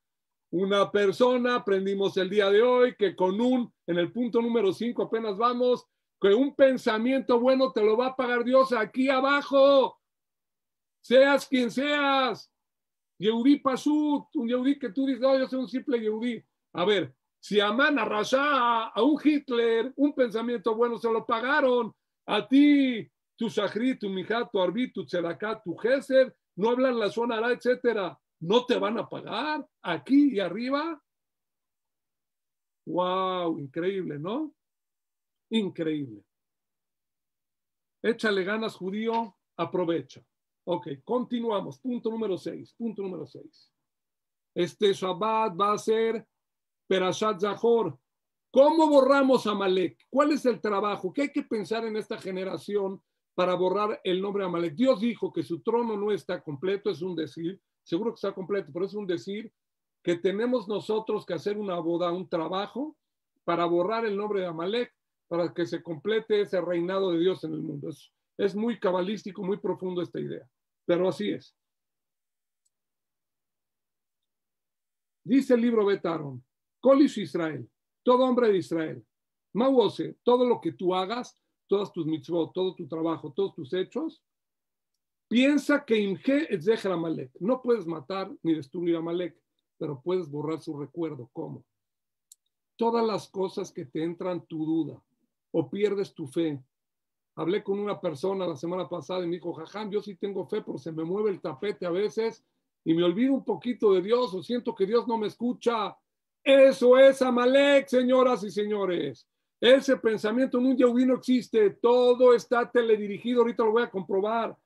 Una persona, aprendimos el día de hoy que con un, en el punto número 5 apenas vamos, que un pensamiento bueno te lo va a pagar Dios aquí abajo. Seas quien seas. Yehudí Pasut, un Yehudí que tú dices, no, yo soy un simple Yehudí. A ver, si aman a Rasha, a un Hitler, un pensamiento bueno se lo pagaron. A ti, tu sahri, tu mijá, tu arbi, tu tzedaká, tu geser, no hablan la zona, etcétera. No te van a pagar aquí y arriba. ¡Wow! Increíble, ¿no? Increíble. Échale ganas, judío, aprovecha. Ok, continuamos. Punto número seis. Punto número 6. Este Shabbat va a ser Perashat Zahor. ¿Cómo borramos a Malek? ¿Cuál es el trabajo? ¿Qué hay que pensar en esta generación para borrar el nombre de Amalek. Dios dijo que su trono no está completo, es un decir, seguro que está completo, pero es un decir que tenemos nosotros que hacer una boda, un trabajo para borrar el nombre de Amalek, para que se complete ese reinado de Dios en el mundo. Es, muy cabalístico, muy profundo esta idea, pero así es. Dice el libro Betaron, colis Israel, todo hombre de Israel, mawose, todo lo que tú hagas, todas tus mitzvot, todo tu trabajo, todos tus hechos, piensa que Imge es de Amalek. No puedes matar ni destruir a Amalek, pero puedes borrar su recuerdo. ¿Cómo? Todas las cosas que te entran tu duda o pierdes tu fe. Hablé con una persona la semana pasada y me dijo, yo sí tengo fe, pero se me mueve el tapete a veces y me olvido un poquito de Dios o siento que Dios no me escucha. Eso es Amalek, señoras y señores. Ese pensamiento en un yogui no existe. Todo está teledirigido. Ahorita lo voy a comprobar.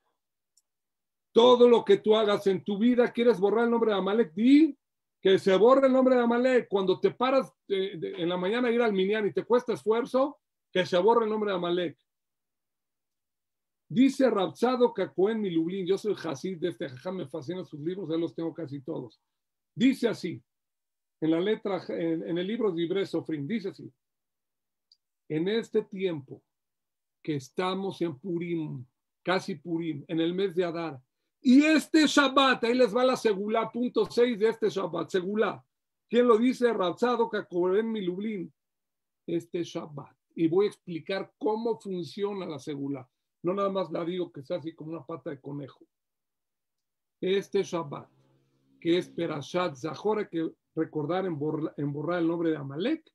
Todo lo que tú hagas en tu vida, quieres borrar el nombre de Amalek, di que se borre el nombre de Amalek. Cuando te paras eh, en la mañana a ir al Minyan y te cuesta esfuerzo, que se borre el nombre de Amalek. Dice Rabsado Kakuen Milublin, yo soy Hasid de este me fascinan sus libros, ya los tengo casi todos. Dice así, en la letra, en, el libro de Ibre Sofrim, dice así, en este tiempo que estamos en Purim, casi Purim, en el mes de Adar, y este Shabbat, ahí les va la segula, punto 6 de este Shabbat, segula. ¿Quién lo dice? que en mi Milublin. Este Shabbat. Y voy a explicar cómo funciona la segula. No nada más la digo que sea así como una pata de conejo. Este Shabbat, que es Perashat Zahora, que recordar en borrar, el nombre de Amalek,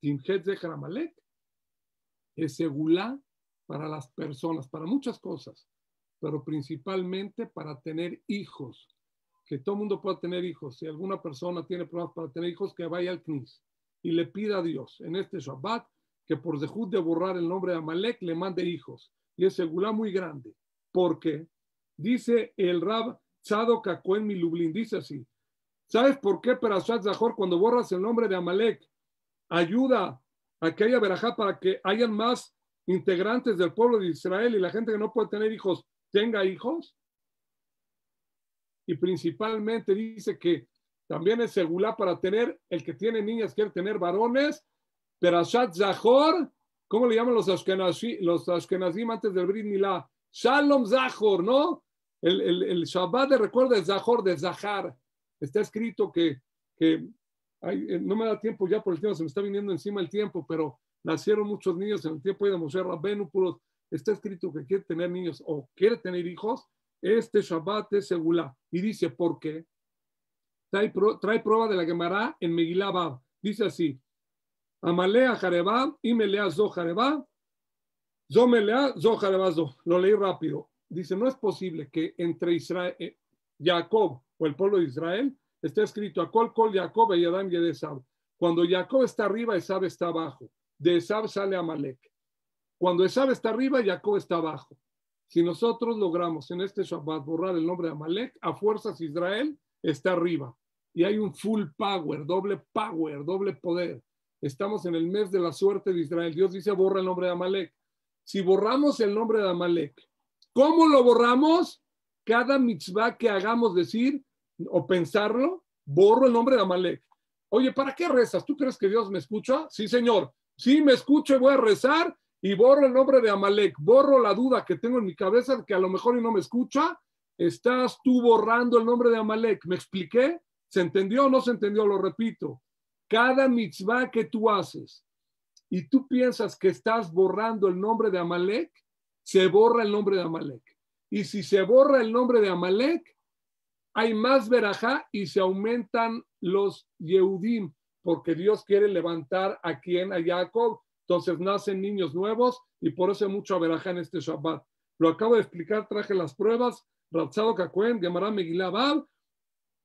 Timhet de Amalek, es segula para las personas, para muchas cosas, pero principalmente para tener hijos, que todo mundo pueda tener hijos. Si alguna persona tiene problemas para tener hijos, que vaya al CNIS y le pida a Dios en este Shabbat que por dejud de borrar el nombre de Amalek le mande hijos. Y es segula muy grande, porque dice el Rab en mi Lublin dice así, ¿sabes por qué Perashat Zahor cuando borras el nombre de Amalek ayuda aquella verajá para que hayan más integrantes del pueblo de Israel y la gente que no puede tener hijos tenga hijos. Y principalmente dice que también es segula para tener, el que tiene niñas quiere tener varones, pero Ashat Zahor, ¿cómo le llaman los Ashkenazim, los ashkenazim antes del Brit Shalom Zahor, ¿no? El, el, Shabbat de recuerdo de Zahor, de Zahar. Está escrito que, que eh, no me da tiempo ya por el tiempo, se me está viniendo encima el tiempo, pero nacieron muchos niños en el tiempo de Moshe Rabenu, está escrito que quiere tener niños o quiere tener hijos, este Shabbat es segula. Y dice, ¿por qué? Trae, prueba de la Gemara en Megilabab, Dice así, Amalea Jarebab, y Zo Jarebab, Zo Melea Zo Lo leí rápido. Dice, no es posible que entre Israel, eh, Jacob o el pueblo de Israel está escrito, a Col, Col, Jacob, y Adán y Cuando Jacob está arriba, Esab está abajo. De Esab sale Amalek. Cuando Esab está arriba, Jacob está abajo. Si nosotros logramos en este Shabbat borrar el nombre de Amalek, a fuerzas Israel está arriba. Y hay un full power, doble power, doble poder. Estamos en el mes de la suerte de Israel. Dios dice, borra el nombre de Amalek. Si borramos el nombre de Amalek, ¿cómo lo borramos? Cada mitzvah que hagamos decir, o pensarlo, borro el nombre de Amalek. Oye, ¿para qué rezas? ¿Tú crees que Dios me escucha? Sí, Señor. Sí, me escucho y voy a rezar y borro el nombre de Amalek. Borro la duda que tengo en mi cabeza de que a lo mejor y no me escucha. Estás tú borrando el nombre de Amalek. ¿Me expliqué? ¿Se entendió o no se entendió? Lo repito. Cada mitzvah que tú haces y tú piensas que estás borrando el nombre de Amalek, se borra el nombre de Amalek. Y si se borra el nombre de Amalek, hay más verajá y se aumentan los Yehudim, porque Dios quiere levantar a quien, a Jacob. Entonces nacen niños nuevos y por eso hay mucho verajá en este Shabbat. Lo acabo de explicar, traje las pruebas, Ratzado Kakuen, Gemara Megilabab,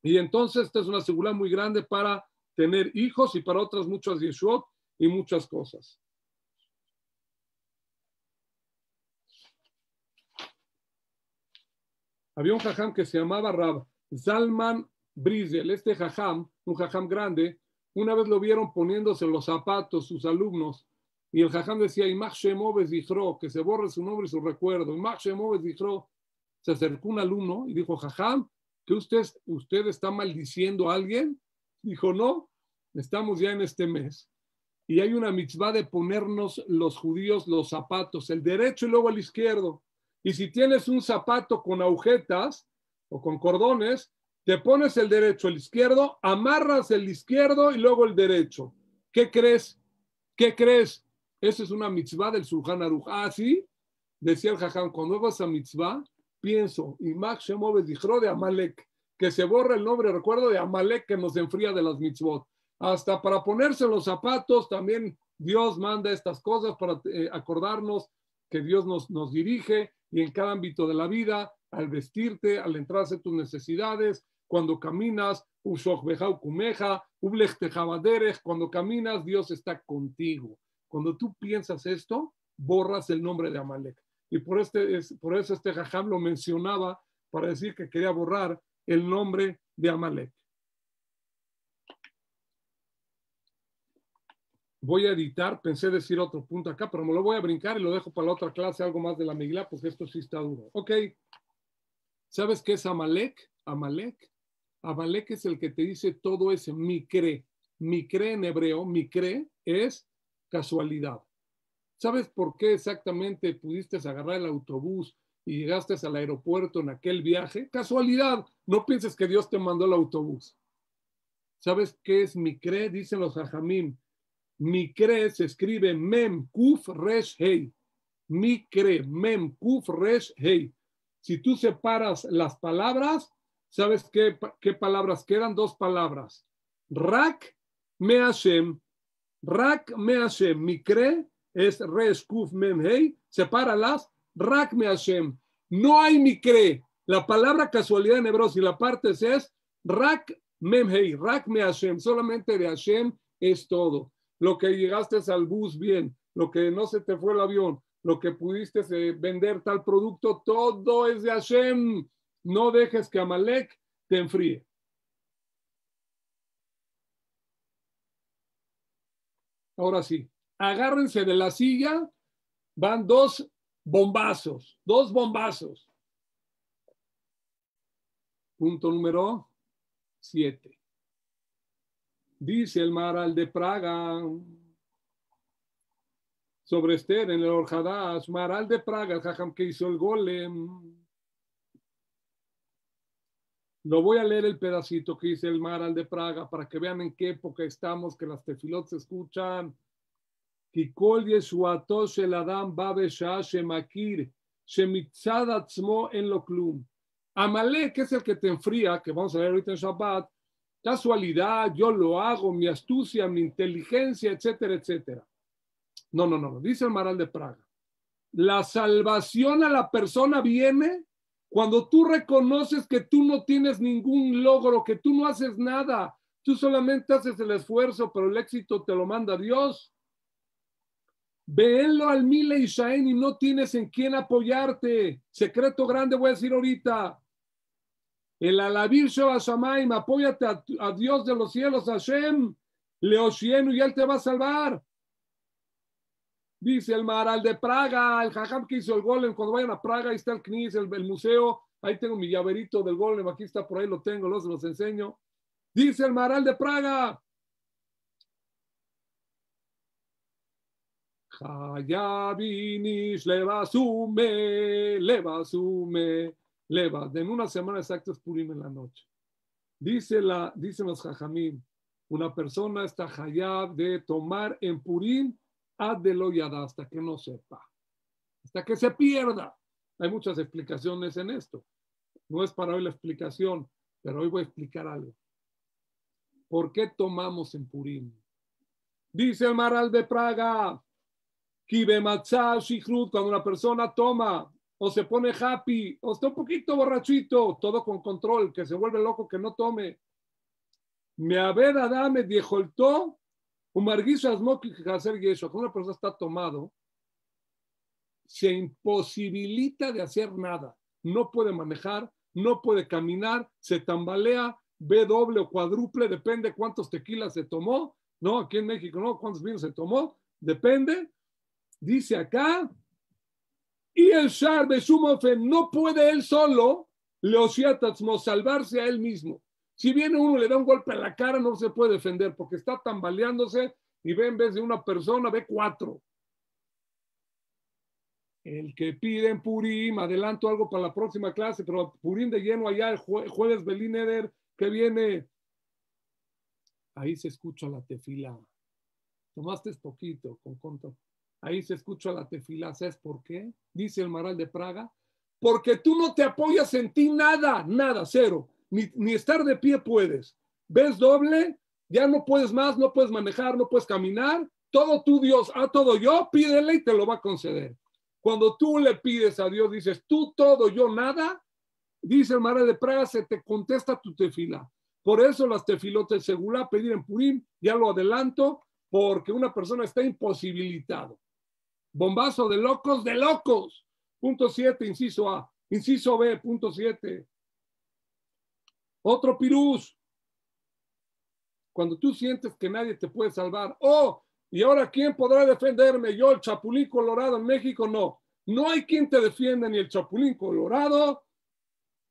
y entonces esta es una seguridad muy grande para tener hijos y para otras muchas Yeshuot y muchas cosas. Había un jajam que se llamaba Rab Zalman Brizel, este jajam, un jajam grande, una vez lo vieron poniéndose los zapatos sus alumnos, y el jajam decía, y dijo que se borre su nombre y su recuerdo, y dijo se acercó un alumno y dijo, jajam, que usted, usted está maldiciendo a alguien? Dijo, no, estamos ya en este mes. Y hay una mitzvah de ponernos los judíos los zapatos, el derecho y luego el izquierdo. Y si tienes un zapato con agujetas, o con cordones, te pones el derecho, el izquierdo, amarras el izquierdo y luego el derecho. ¿Qué crees? ¿Qué crees? Esa es una mitzvah del Surjan Aruj. Ah, decía el jaján, cuando hago esa mitzvah, pienso, y Max mueve dijo de Amalek, que se borra el nombre, recuerdo de Amalek que nos enfría de las mitzvot. Hasta para ponerse los zapatos, también Dios manda estas cosas para eh, acordarnos que Dios nos, nos dirige y en cada ámbito de la vida al vestirte, al entrarse en tus necesidades, cuando caminas, cuando caminas, Dios está contigo. Cuando tú piensas esto, borras el nombre de Amalek. Y por, este, por eso este jajam lo mencionaba para decir que quería borrar el nombre de Amalek. Voy a editar, pensé decir otro punto acá, pero me lo voy a brincar y lo dejo para la otra clase, algo más de la migla, porque esto sí está duro. Ok. ¿Sabes qué es Amalek? Amalek. Amalek es el que te dice todo ese micre. Micre en hebreo, micre es casualidad. ¿Sabes por qué exactamente pudiste agarrar el autobús y llegaste al aeropuerto en aquel viaje? Casualidad. No pienses que Dios te mandó el autobús. ¿Sabes qué es micre? Dicen los mi Micre se escribe mem kuf resh hey. Micre, mem kuf resh hey. Si tú separas las palabras, ¿sabes qué, palabras quedan? Dos palabras. Rak me Rak me Hashem. Mikre es reskuf memhei. mem Sepáralas. Rak me Hashem. No hay Mikre. La palabra casualidad en hebreo, si la parte es Rak mem Rak me Solamente de Hashem es todo. Lo que llegaste es al bus bien. Lo que no se te fue el avión lo que pudiste eh, vender tal producto, todo es de Hashem. No dejes que Amalek te enfríe. Ahora sí, agárrense de la silla, van dos bombazos, dos bombazos. Punto número siete. Dice el Maral de Praga, sobre Esther en el Orjadas, Maral de Praga, el Jajam que hizo el golem. Lo voy a leer el pedacito que dice el Maral de Praga para que vean en qué época estamos, que las tefilot se escuchan. Kikol Yeshuatos el Adam Babe Shemakir, shemitzadatzmo en Loklum. Amalek es el que te enfría, que vamos a leer ahorita en Shabbat. Casualidad, yo lo hago, mi astucia, mi inteligencia, etcétera, etcétera. No, no, no, dice el Maral de Praga. La salvación a la persona viene cuando tú reconoces que tú no tienes ningún logro, que tú no haces nada, tú solamente haces el esfuerzo, pero el éxito te lo manda Dios. Véelo al Mile y y no tienes en quién apoyarte. Secreto grande voy a decir ahorita. El alabir Shamaim, apóyate a, Dios de los cielos, Hashem, Leoshienu, y Él te va a salvar. Dice el Maral de Praga, el Jajam que hizo el golem. Cuando vayan a Praga, ahí está el CNIS, el, museo. Ahí tengo mi llaverito del golem. Aquí está, por ahí lo tengo, los, los enseño. Dice el Maral de Praga. Hayabinish, levasume, levasume, Leva. En una semana exacta es Purim en la noche. Dice la, dicen los Jajamim, una persona está Hayab de tomar en Purim y hasta que no sepa, hasta que se pierda. Hay muchas explicaciones en esto. No es para hoy la explicación, pero hoy voy a explicar algo. ¿Por qué tomamos en Purim? Dice el Maral de Praga, cuando una persona toma o se pone happy o está un poquito borrachito, todo con control, que se vuelve loco, que no tome. Me haber Adame dijo el to, cuando una persona está tomado, se imposibilita de hacer nada. No puede manejar, no puede caminar, se tambalea, ve doble o cuádruple, depende cuántos tequilas se tomó. No, aquí en México, no, cuántos vinos se tomó, depende. Dice acá, y el Shar de no puede él solo, Siatasmo, salvarse a él mismo. Si viene uno le da un golpe a la cara, no se puede defender porque está tambaleándose y ve en vez de una persona, ve cuatro. El que pide en Purim, adelanto algo para la próxima clase, pero Purim de lleno allá, el jueves Belín Eder, que viene. Ahí se escucha la tefila. Tomaste poquito, con conto. Ahí se escucha la tefila. ¿Sabes por qué? Dice el Maral de Praga. Porque tú no te apoyas en ti nada, nada, cero ni, estar de pie puedes. Ves doble, ya no puedes más, no puedes manejar, no puedes caminar. Todo tu Dios, a todo yo, pídele y te lo va a conceder. Cuando tú le pides a Dios, dices, tú todo, yo nada, dice el mar de Praga, se te contesta tu tefila. Por eso las tefilotes segura, pedir en Purim, ya lo adelanto, porque una persona está imposibilitado. Bombazo de locos, de locos. Punto 7, inciso A. Inciso B, punto 7. Otro pirús. Cuando tú sientes que nadie te puede salvar, oh, y ahora quién podrá defenderme? Yo, el Chapulín Colorado en México, no. No hay quien te defienda ni el Chapulín Colorado.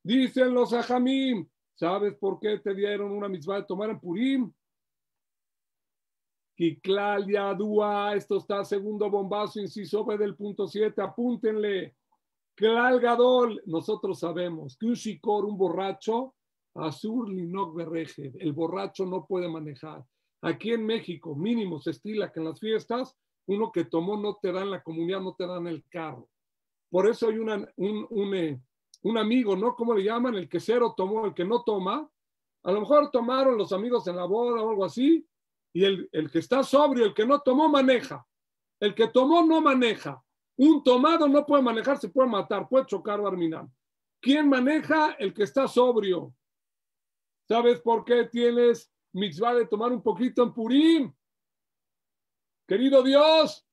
Dicen los ajamim, ¿sabes por qué te dieron una misma de tomar en Purim? Kiklalia Dúa, esto está segundo bombazo, inciso B del punto 7, apúntenle. Clalgadol, nosotros sabemos que un chicor, un borracho, Azur Linok Berreje, el borracho no puede manejar. Aquí en México, mínimo, se estila que en las fiestas, uno que tomó no te en la comunidad, no te dan el carro. Por eso hay eh, un, amigo, ¿no? ¿Cómo le llaman? El que cero tomó, el que no toma. A lo mejor tomaron los amigos en la boda o algo así, y el, el que está sobrio, el que no tomó, maneja. El que tomó, no maneja. Un tomado no puede manejar, se puede matar, puede chocar o arminar. ¿Quién maneja? El que está sobrio. ¿Sabes por qué tienes mitzvah de tomar un poquito en Purim? Querido Dios,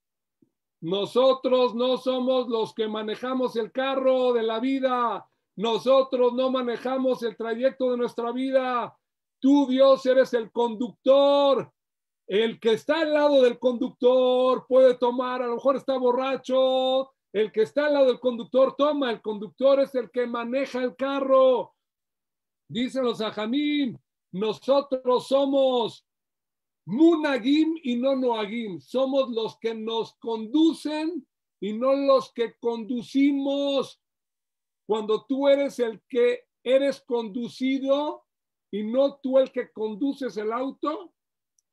nosotros no somos los que manejamos el carro de la vida. Nosotros no manejamos el trayecto de nuestra vida. Tú, Dios, eres el conductor. El que está al lado del conductor puede tomar, a lo mejor está borracho. El que está al lado del conductor toma. El conductor es el que maneja el carro. Dicen los ajamim, nosotros somos munagim y no noagim. Somos los que nos conducen y no los que conducimos. Cuando tú eres el que eres conducido y no tú el que conduces el auto,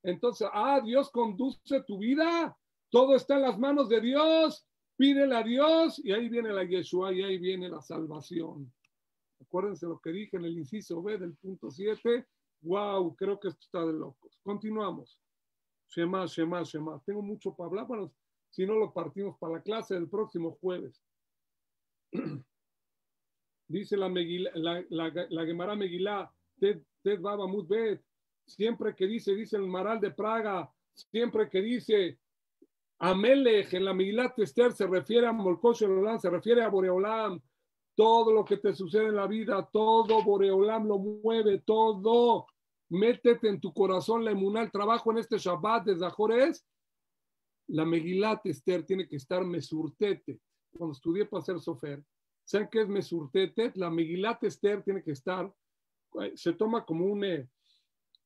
entonces, ah, Dios conduce tu vida. Todo está en las manos de Dios. Pídele a Dios y ahí viene la Yeshua y ahí viene la salvación. Acuérdense lo que dije en el inciso B del punto 7. Wow, creo que esto está de locos. Continuamos. Se más, se más. Tengo mucho para hablar, si no lo partimos para la clase del próximo jueves. Dice la, la, la, Gemara Megilá, Ted, Ted Baba Mutbet, siempre que dice, dice el Maral de Praga, siempre que dice Amelech en la Meguilá Tester se refiere a Molkosh se refiere a Boreolam, todo lo que te sucede en la vida, todo Boreolam lo mueve, todo. Métete en tu corazón la emuná, trabajo en este Shabbat de Jores. La Megilat Esther tiene que estar mesurtete. Cuando estudié para hacer sofer, ¿saben qué es mesurtete? La Megilat Esther tiene que estar, eh, se toma como un, eh,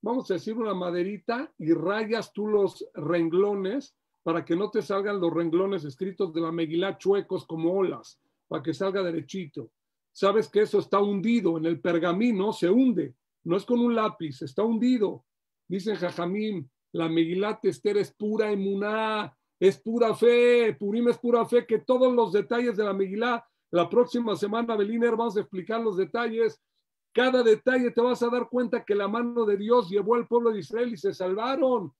vamos a decir, una maderita y rayas tú los renglones para que no te salgan los renglones escritos de la Megilat chuecos como olas para que salga derechito. Sabes que eso está hundido en el pergamino, se hunde. No es con un lápiz, está hundido. Dicen Jajamín. la Megilat Esther es pura emuná, es pura fe. Purim es pura fe, que todos los detalles de la Megilat, la próxima semana, Beliner, vamos a explicar los detalles. Cada detalle te vas a dar cuenta que la mano de Dios llevó al pueblo de Israel y se salvaron.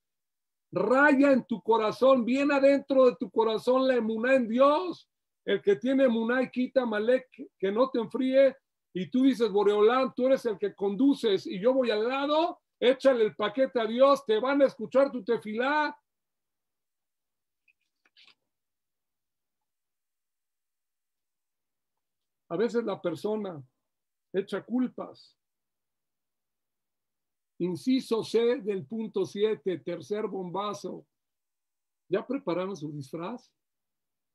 Raya en tu corazón, Viene adentro de tu corazón la emuná en Dios el que tiene Munay quita Malek, que no te enfríe, y tú dices, Boreolán, tú eres el que conduces y yo voy al lado, échale el paquete a Dios, te van a escuchar tu tefilá. A veces la persona echa culpas. Inciso C del punto 7, tercer bombazo. ¿Ya prepararon su disfraz?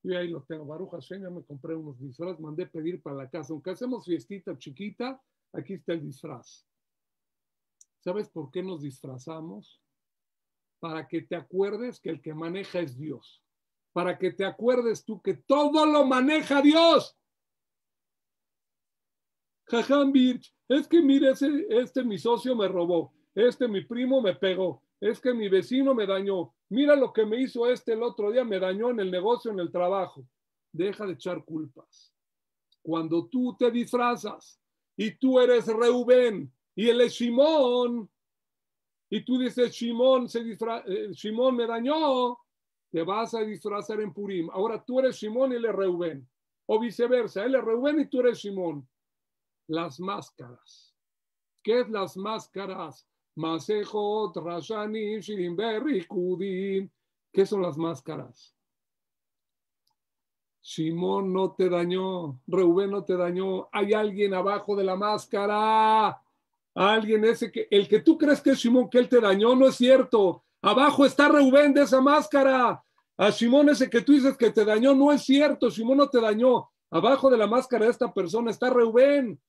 Y ahí los tengo, Baruja ya me compré unos disfraz, mandé pedir para la casa. Aunque hacemos fiestita chiquita, aquí está el disfraz. ¿Sabes por qué nos disfrazamos? Para que te acuerdes que el que maneja es Dios. Para que te acuerdes tú que todo lo maneja Dios. Jajam Birch, es que mire, ese, este mi socio me robó, este mi primo me pegó, es que mi vecino me dañó, mira lo que me hizo este el otro día, me dañó en el negocio, en el trabajo. Deja de echar culpas. Cuando tú te disfrazas y tú eres Reubén y él es Simón, y tú dices, Simón, se eh, Simón me dañó, te vas a disfrazar en Purim. Ahora tú eres Simón y él es Reubén. O viceversa, él es Reubén y tú eres Simón. Las máscaras. ¿Qué es las máscaras? masejo Trasani ¿Qué son las máscaras? Simón no te dañó, Reubén no te dañó, hay alguien abajo de la máscara, alguien ese que, el que tú crees que es Simón, que él te dañó, no es cierto, abajo está Reubén de esa máscara, a Simón ese que tú dices que te dañó, no es cierto, Simón no te dañó, abajo de la máscara de esta persona está Reubén,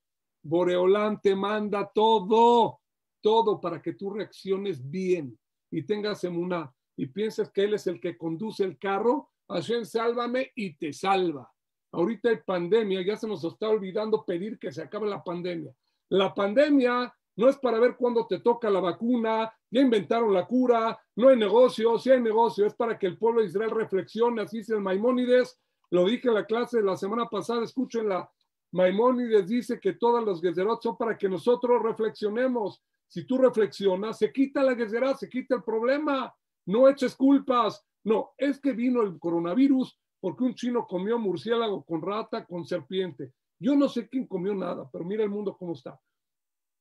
Boreolán te manda todo, todo para que tú reacciones bien y tengas emuná y pienses que Él es el que conduce el carro, en sálvame y te salva. Ahorita hay pandemia, ya se nos está olvidando pedir que se acabe la pandemia. La pandemia no es para ver cuándo te toca la vacuna, ya inventaron la cura, no hay negocio, si hay negocio, es para que el pueblo de Israel reflexione, así dice el Maimónides, lo dije en la clase la semana pasada, escúchenla. la Maimónides dice que todos los Gezerot son para que nosotros reflexionemos, si tú reflexionas, se quita la guerra, se quita el problema, no eches culpas. No, es que vino el coronavirus porque un chino comió murciélago con rata, con serpiente. Yo no sé quién comió nada, pero mira el mundo cómo está.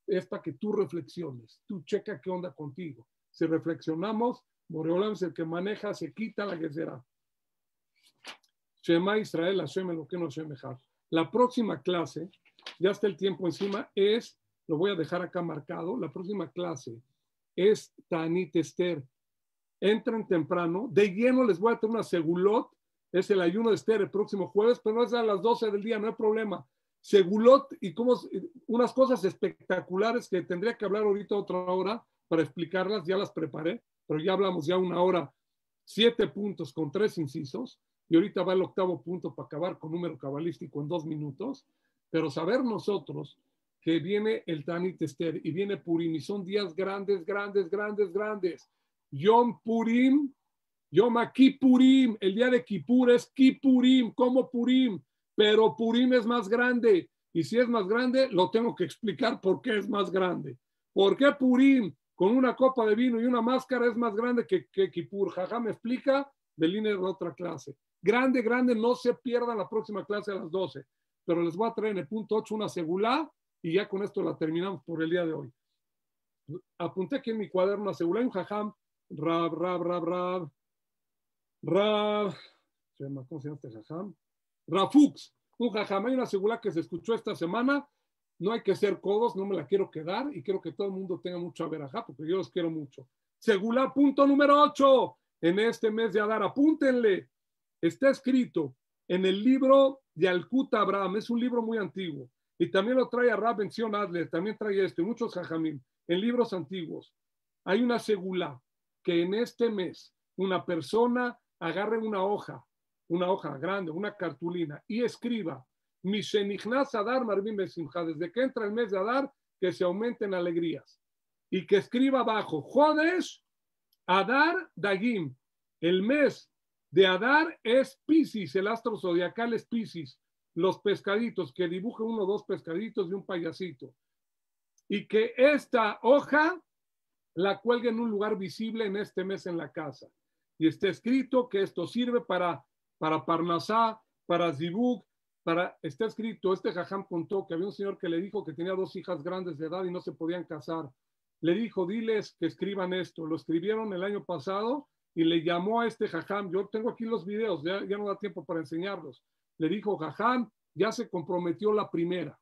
Es para que tú reflexiones, tú checa qué onda contigo. Si reflexionamos, Boreolam es el que maneja, se quita la guerra. Shema Israel, aseme, lo que no se La próxima clase, ya está el tiempo encima, es lo voy a dejar acá marcado. La próxima clase es Tanit Esther. Entran temprano. De lleno les voy a dar una segulot. Es el ayuno de Esther el próximo jueves, pero no es a las 12 del día, no hay problema. Segulot y como unas cosas espectaculares que tendría que hablar ahorita otra hora para explicarlas. Ya las preparé, pero ya hablamos ya una hora. Siete puntos con tres incisos. Y ahorita va el octavo punto para acabar con número cabalístico en dos minutos. Pero saber nosotros que viene el Tanit ester y viene Purim y son días grandes, grandes, grandes, grandes. Yom Purim, Yom Purim, el día de Kipur es Kipurim, como Purim, pero Purim es más grande. Y si es más grande, lo tengo que explicar por qué es más grande. ¿Por qué Purim con una copa de vino y una máscara es más grande que, que Kippur? Jaja, me explica de línea de otra clase. Grande, grande, no se pierda la próxima clase a las 12. Pero les voy a traer en el punto 8 una segula y ya con esto la terminamos por el día de hoy. Apunté aquí en mi cuaderno un Jajam, Rab, Rab, Rab, Rab, Rab, ¿cómo se llama este Jajam? Rafux, un Jajam, hay una segula que se escuchó esta semana, no hay que ser codos, no me la quiero quedar y quiero que todo el mundo tenga mucho a ver ajá, porque yo los quiero mucho. Segula punto número 8 en este mes de Adar, apúntenle, está escrito en el libro de Alcuta Abraham, es un libro muy antiguo y también lo trae a Rab Benzion Adler, también trae esto, muchos jajamim, en libros antiguos. Hay una segula que en este mes una persona agarre una hoja, una hoja grande, una cartulina, y escriba, mi Mishenichnas Adar Marvin Besimha, desde que entra el mes de Adar, que se aumenten alegrías. Y que escriba abajo, Jodes Adar Dagim, el mes de Adar es Pisces, el astro zodiacal es Pisces los pescaditos, que dibuje uno o dos pescaditos de un payasito. Y que esta hoja la cuelgue en un lugar visible en este mes en la casa. Y está escrito que esto sirve para, para Parnasá, para Zibug, para, está escrito, este Jajam contó que había un señor que le dijo que tenía dos hijas grandes de edad y no se podían casar. Le dijo, diles que escriban esto. Lo escribieron el año pasado y le llamó a este Jajam. Yo tengo aquí los videos, ya, ya no da tiempo para enseñarlos le dijo, Jajam, ya se comprometió la primera.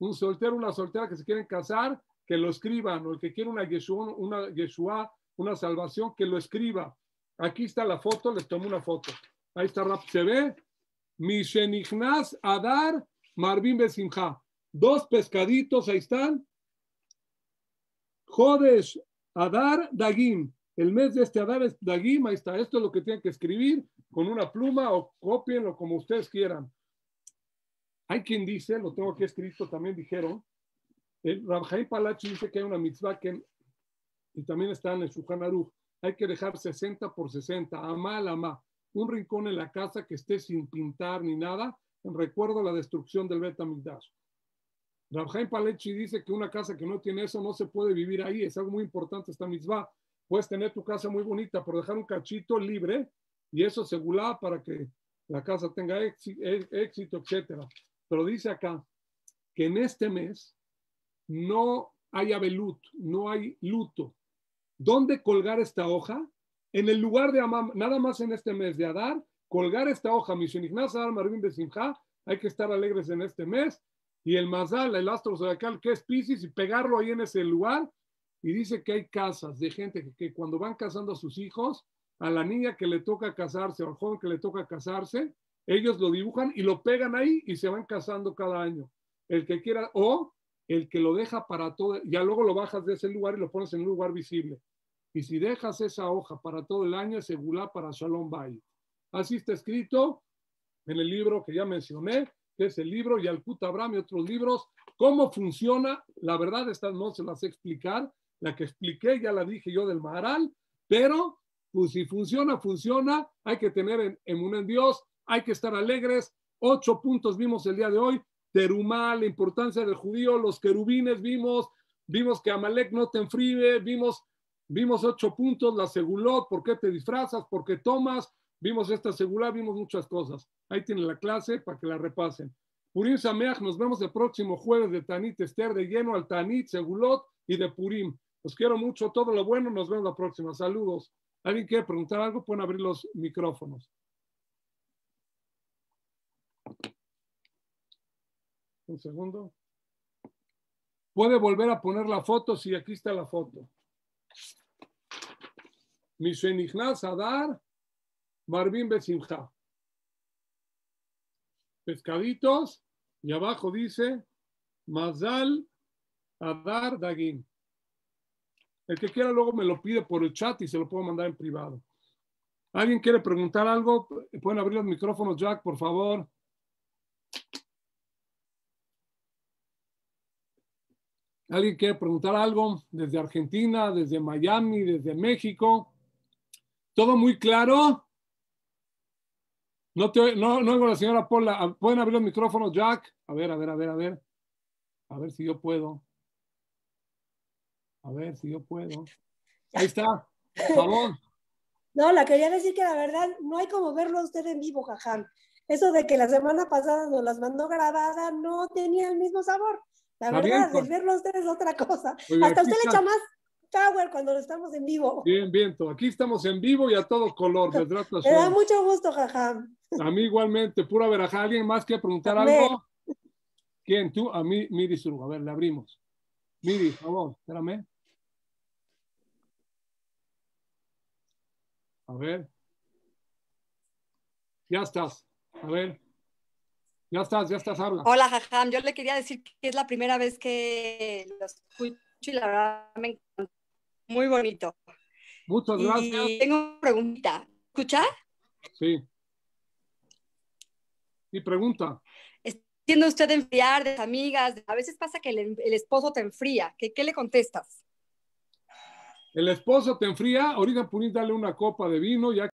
Un soltero, una soltera que se quieren casar, que lo escriban, o el que quiere una Yeshua, una, una salvación, que lo escriba. Aquí está la foto, les tomo una foto. Ahí está Rap, se ve. A Adar Marvin Besimha. Dos pescaditos, ahí están. Jodes Adar Dagim el mes de este Adar es Dagim, está, esto es lo que tienen que escribir con una pluma o copienlo como ustedes quieran. Hay quien dice, lo tengo aquí escrito, también dijeron, el eh, Rabjaim Palachi dice que hay una mitzvah que, y también está en el Shulchan hay que dejar 60 por 60, la amá, un rincón en la casa que esté sin pintar ni nada, en recuerdo a la destrucción del Betamigdash. Rabjaim Palachi dice que una casa que no tiene eso no se puede vivir ahí, es algo muy importante esta mitzvah, puedes tener tu casa muy bonita, por dejar un cachito libre y eso se para que la casa tenga éxito, etcétera. Pero dice acá que en este mes no hay abelut, no hay luto. ¿Dónde colgar esta hoja? En el lugar de Amam, nada más en este mes de Adar, colgar esta hoja, misión marín de Besimha, hay que estar alegres en este mes, y el Mazal, el astro zodiacal, que es Pisces, y pegarlo ahí en ese lugar y dice que hay casas de gente que, cuando van casando a sus hijos, a la niña que le toca casarse o al joven que le toca casarse, ellos lo dibujan y lo pegan ahí y se van casando cada año. El que quiera, o el que lo deja para todo, ya luego lo bajas de ese lugar y lo pones en un lugar visible. Y si dejas esa hoja para todo el año, es para Shalom Bay. Así está escrito en el libro que ya mencioné, que es el libro Yalkut Abraham y otros libros, cómo funciona. La verdad, estas no se las explicar, la que expliqué, ya la dije yo del Maharal, pero pues si funciona, funciona, hay que tener en, en, en Dios, hay que estar alegres. Ocho puntos vimos el día de hoy, Terumá, la importancia del judío, los querubines vimos, vimos que Amalek no te enfríe, vimos, vimos ocho puntos, la segulot, por qué te disfrazas, por qué tomas, vimos esta segula, vimos muchas cosas. Ahí tiene la clase para que la repasen. Purim Sameach, nos vemos el próximo jueves de Tanit Esther, de lleno al Tanit, segulot y de Purim. Los quiero mucho, todo lo bueno, nos vemos la próxima. Saludos. ¿Alguien quiere preguntar algo? Pueden abrir los micrófonos. Un segundo. Puede volver a poner la foto, si aquí está la foto. Mishenichnas Adar, Marvin Besimja Pescaditos, y abajo dice Mazal Adar Dagin. El que quiera luego me lo pide por el chat y se lo puedo mandar en privado. ¿Alguien quiere preguntar algo? Pueden abrir los micrófonos, Jack, por favor. ¿Alguien quiere preguntar algo desde Argentina, desde Miami, desde México? ¿Todo muy claro? No, te, oigo la señora Paula. Ah, ¿Pueden abrir los micrófonos, Jack? A ver, a ver, a ver, a ver. A ver si yo puedo. A ver si yo puedo. Ahí está. Por No, la quería decir que la verdad no hay como verlo a usted en vivo, jajam. Eso de que la semana pasada nos las mandó grabada no tenía el mismo sabor. La verdad, pues. verlo a usted es otra cosa. Hasta usted le echa más power cuando lo estamos en vivo. Bien, viento. Aquí estamos en vivo y a todo color. Me da mucho gusto, jajam. A mí igualmente, pura verajá. ¿Alguien más quiere preguntar algo? ¿Quién? ¿Tú? A mí, Miri Suru. A ver, le abrimos. Miri, por favor, espérame. A ver. Ya estás. A ver. Ya estás, ya estás, habla. Hola, Jajam. Yo le quería decir que es la primera vez que lo escucho y la verdad me encanta. Muy bonito. Muchas gracias. Y tengo una pregunta. ¿Escucha? Sí. Mi pregunta. ¿Siendo usted enfriar de amigas. A veces pasa que el, esposo te enfría. ¿Qué le contestas? El esposo te enfría, ahorita pudiste darle una copa de vino, ya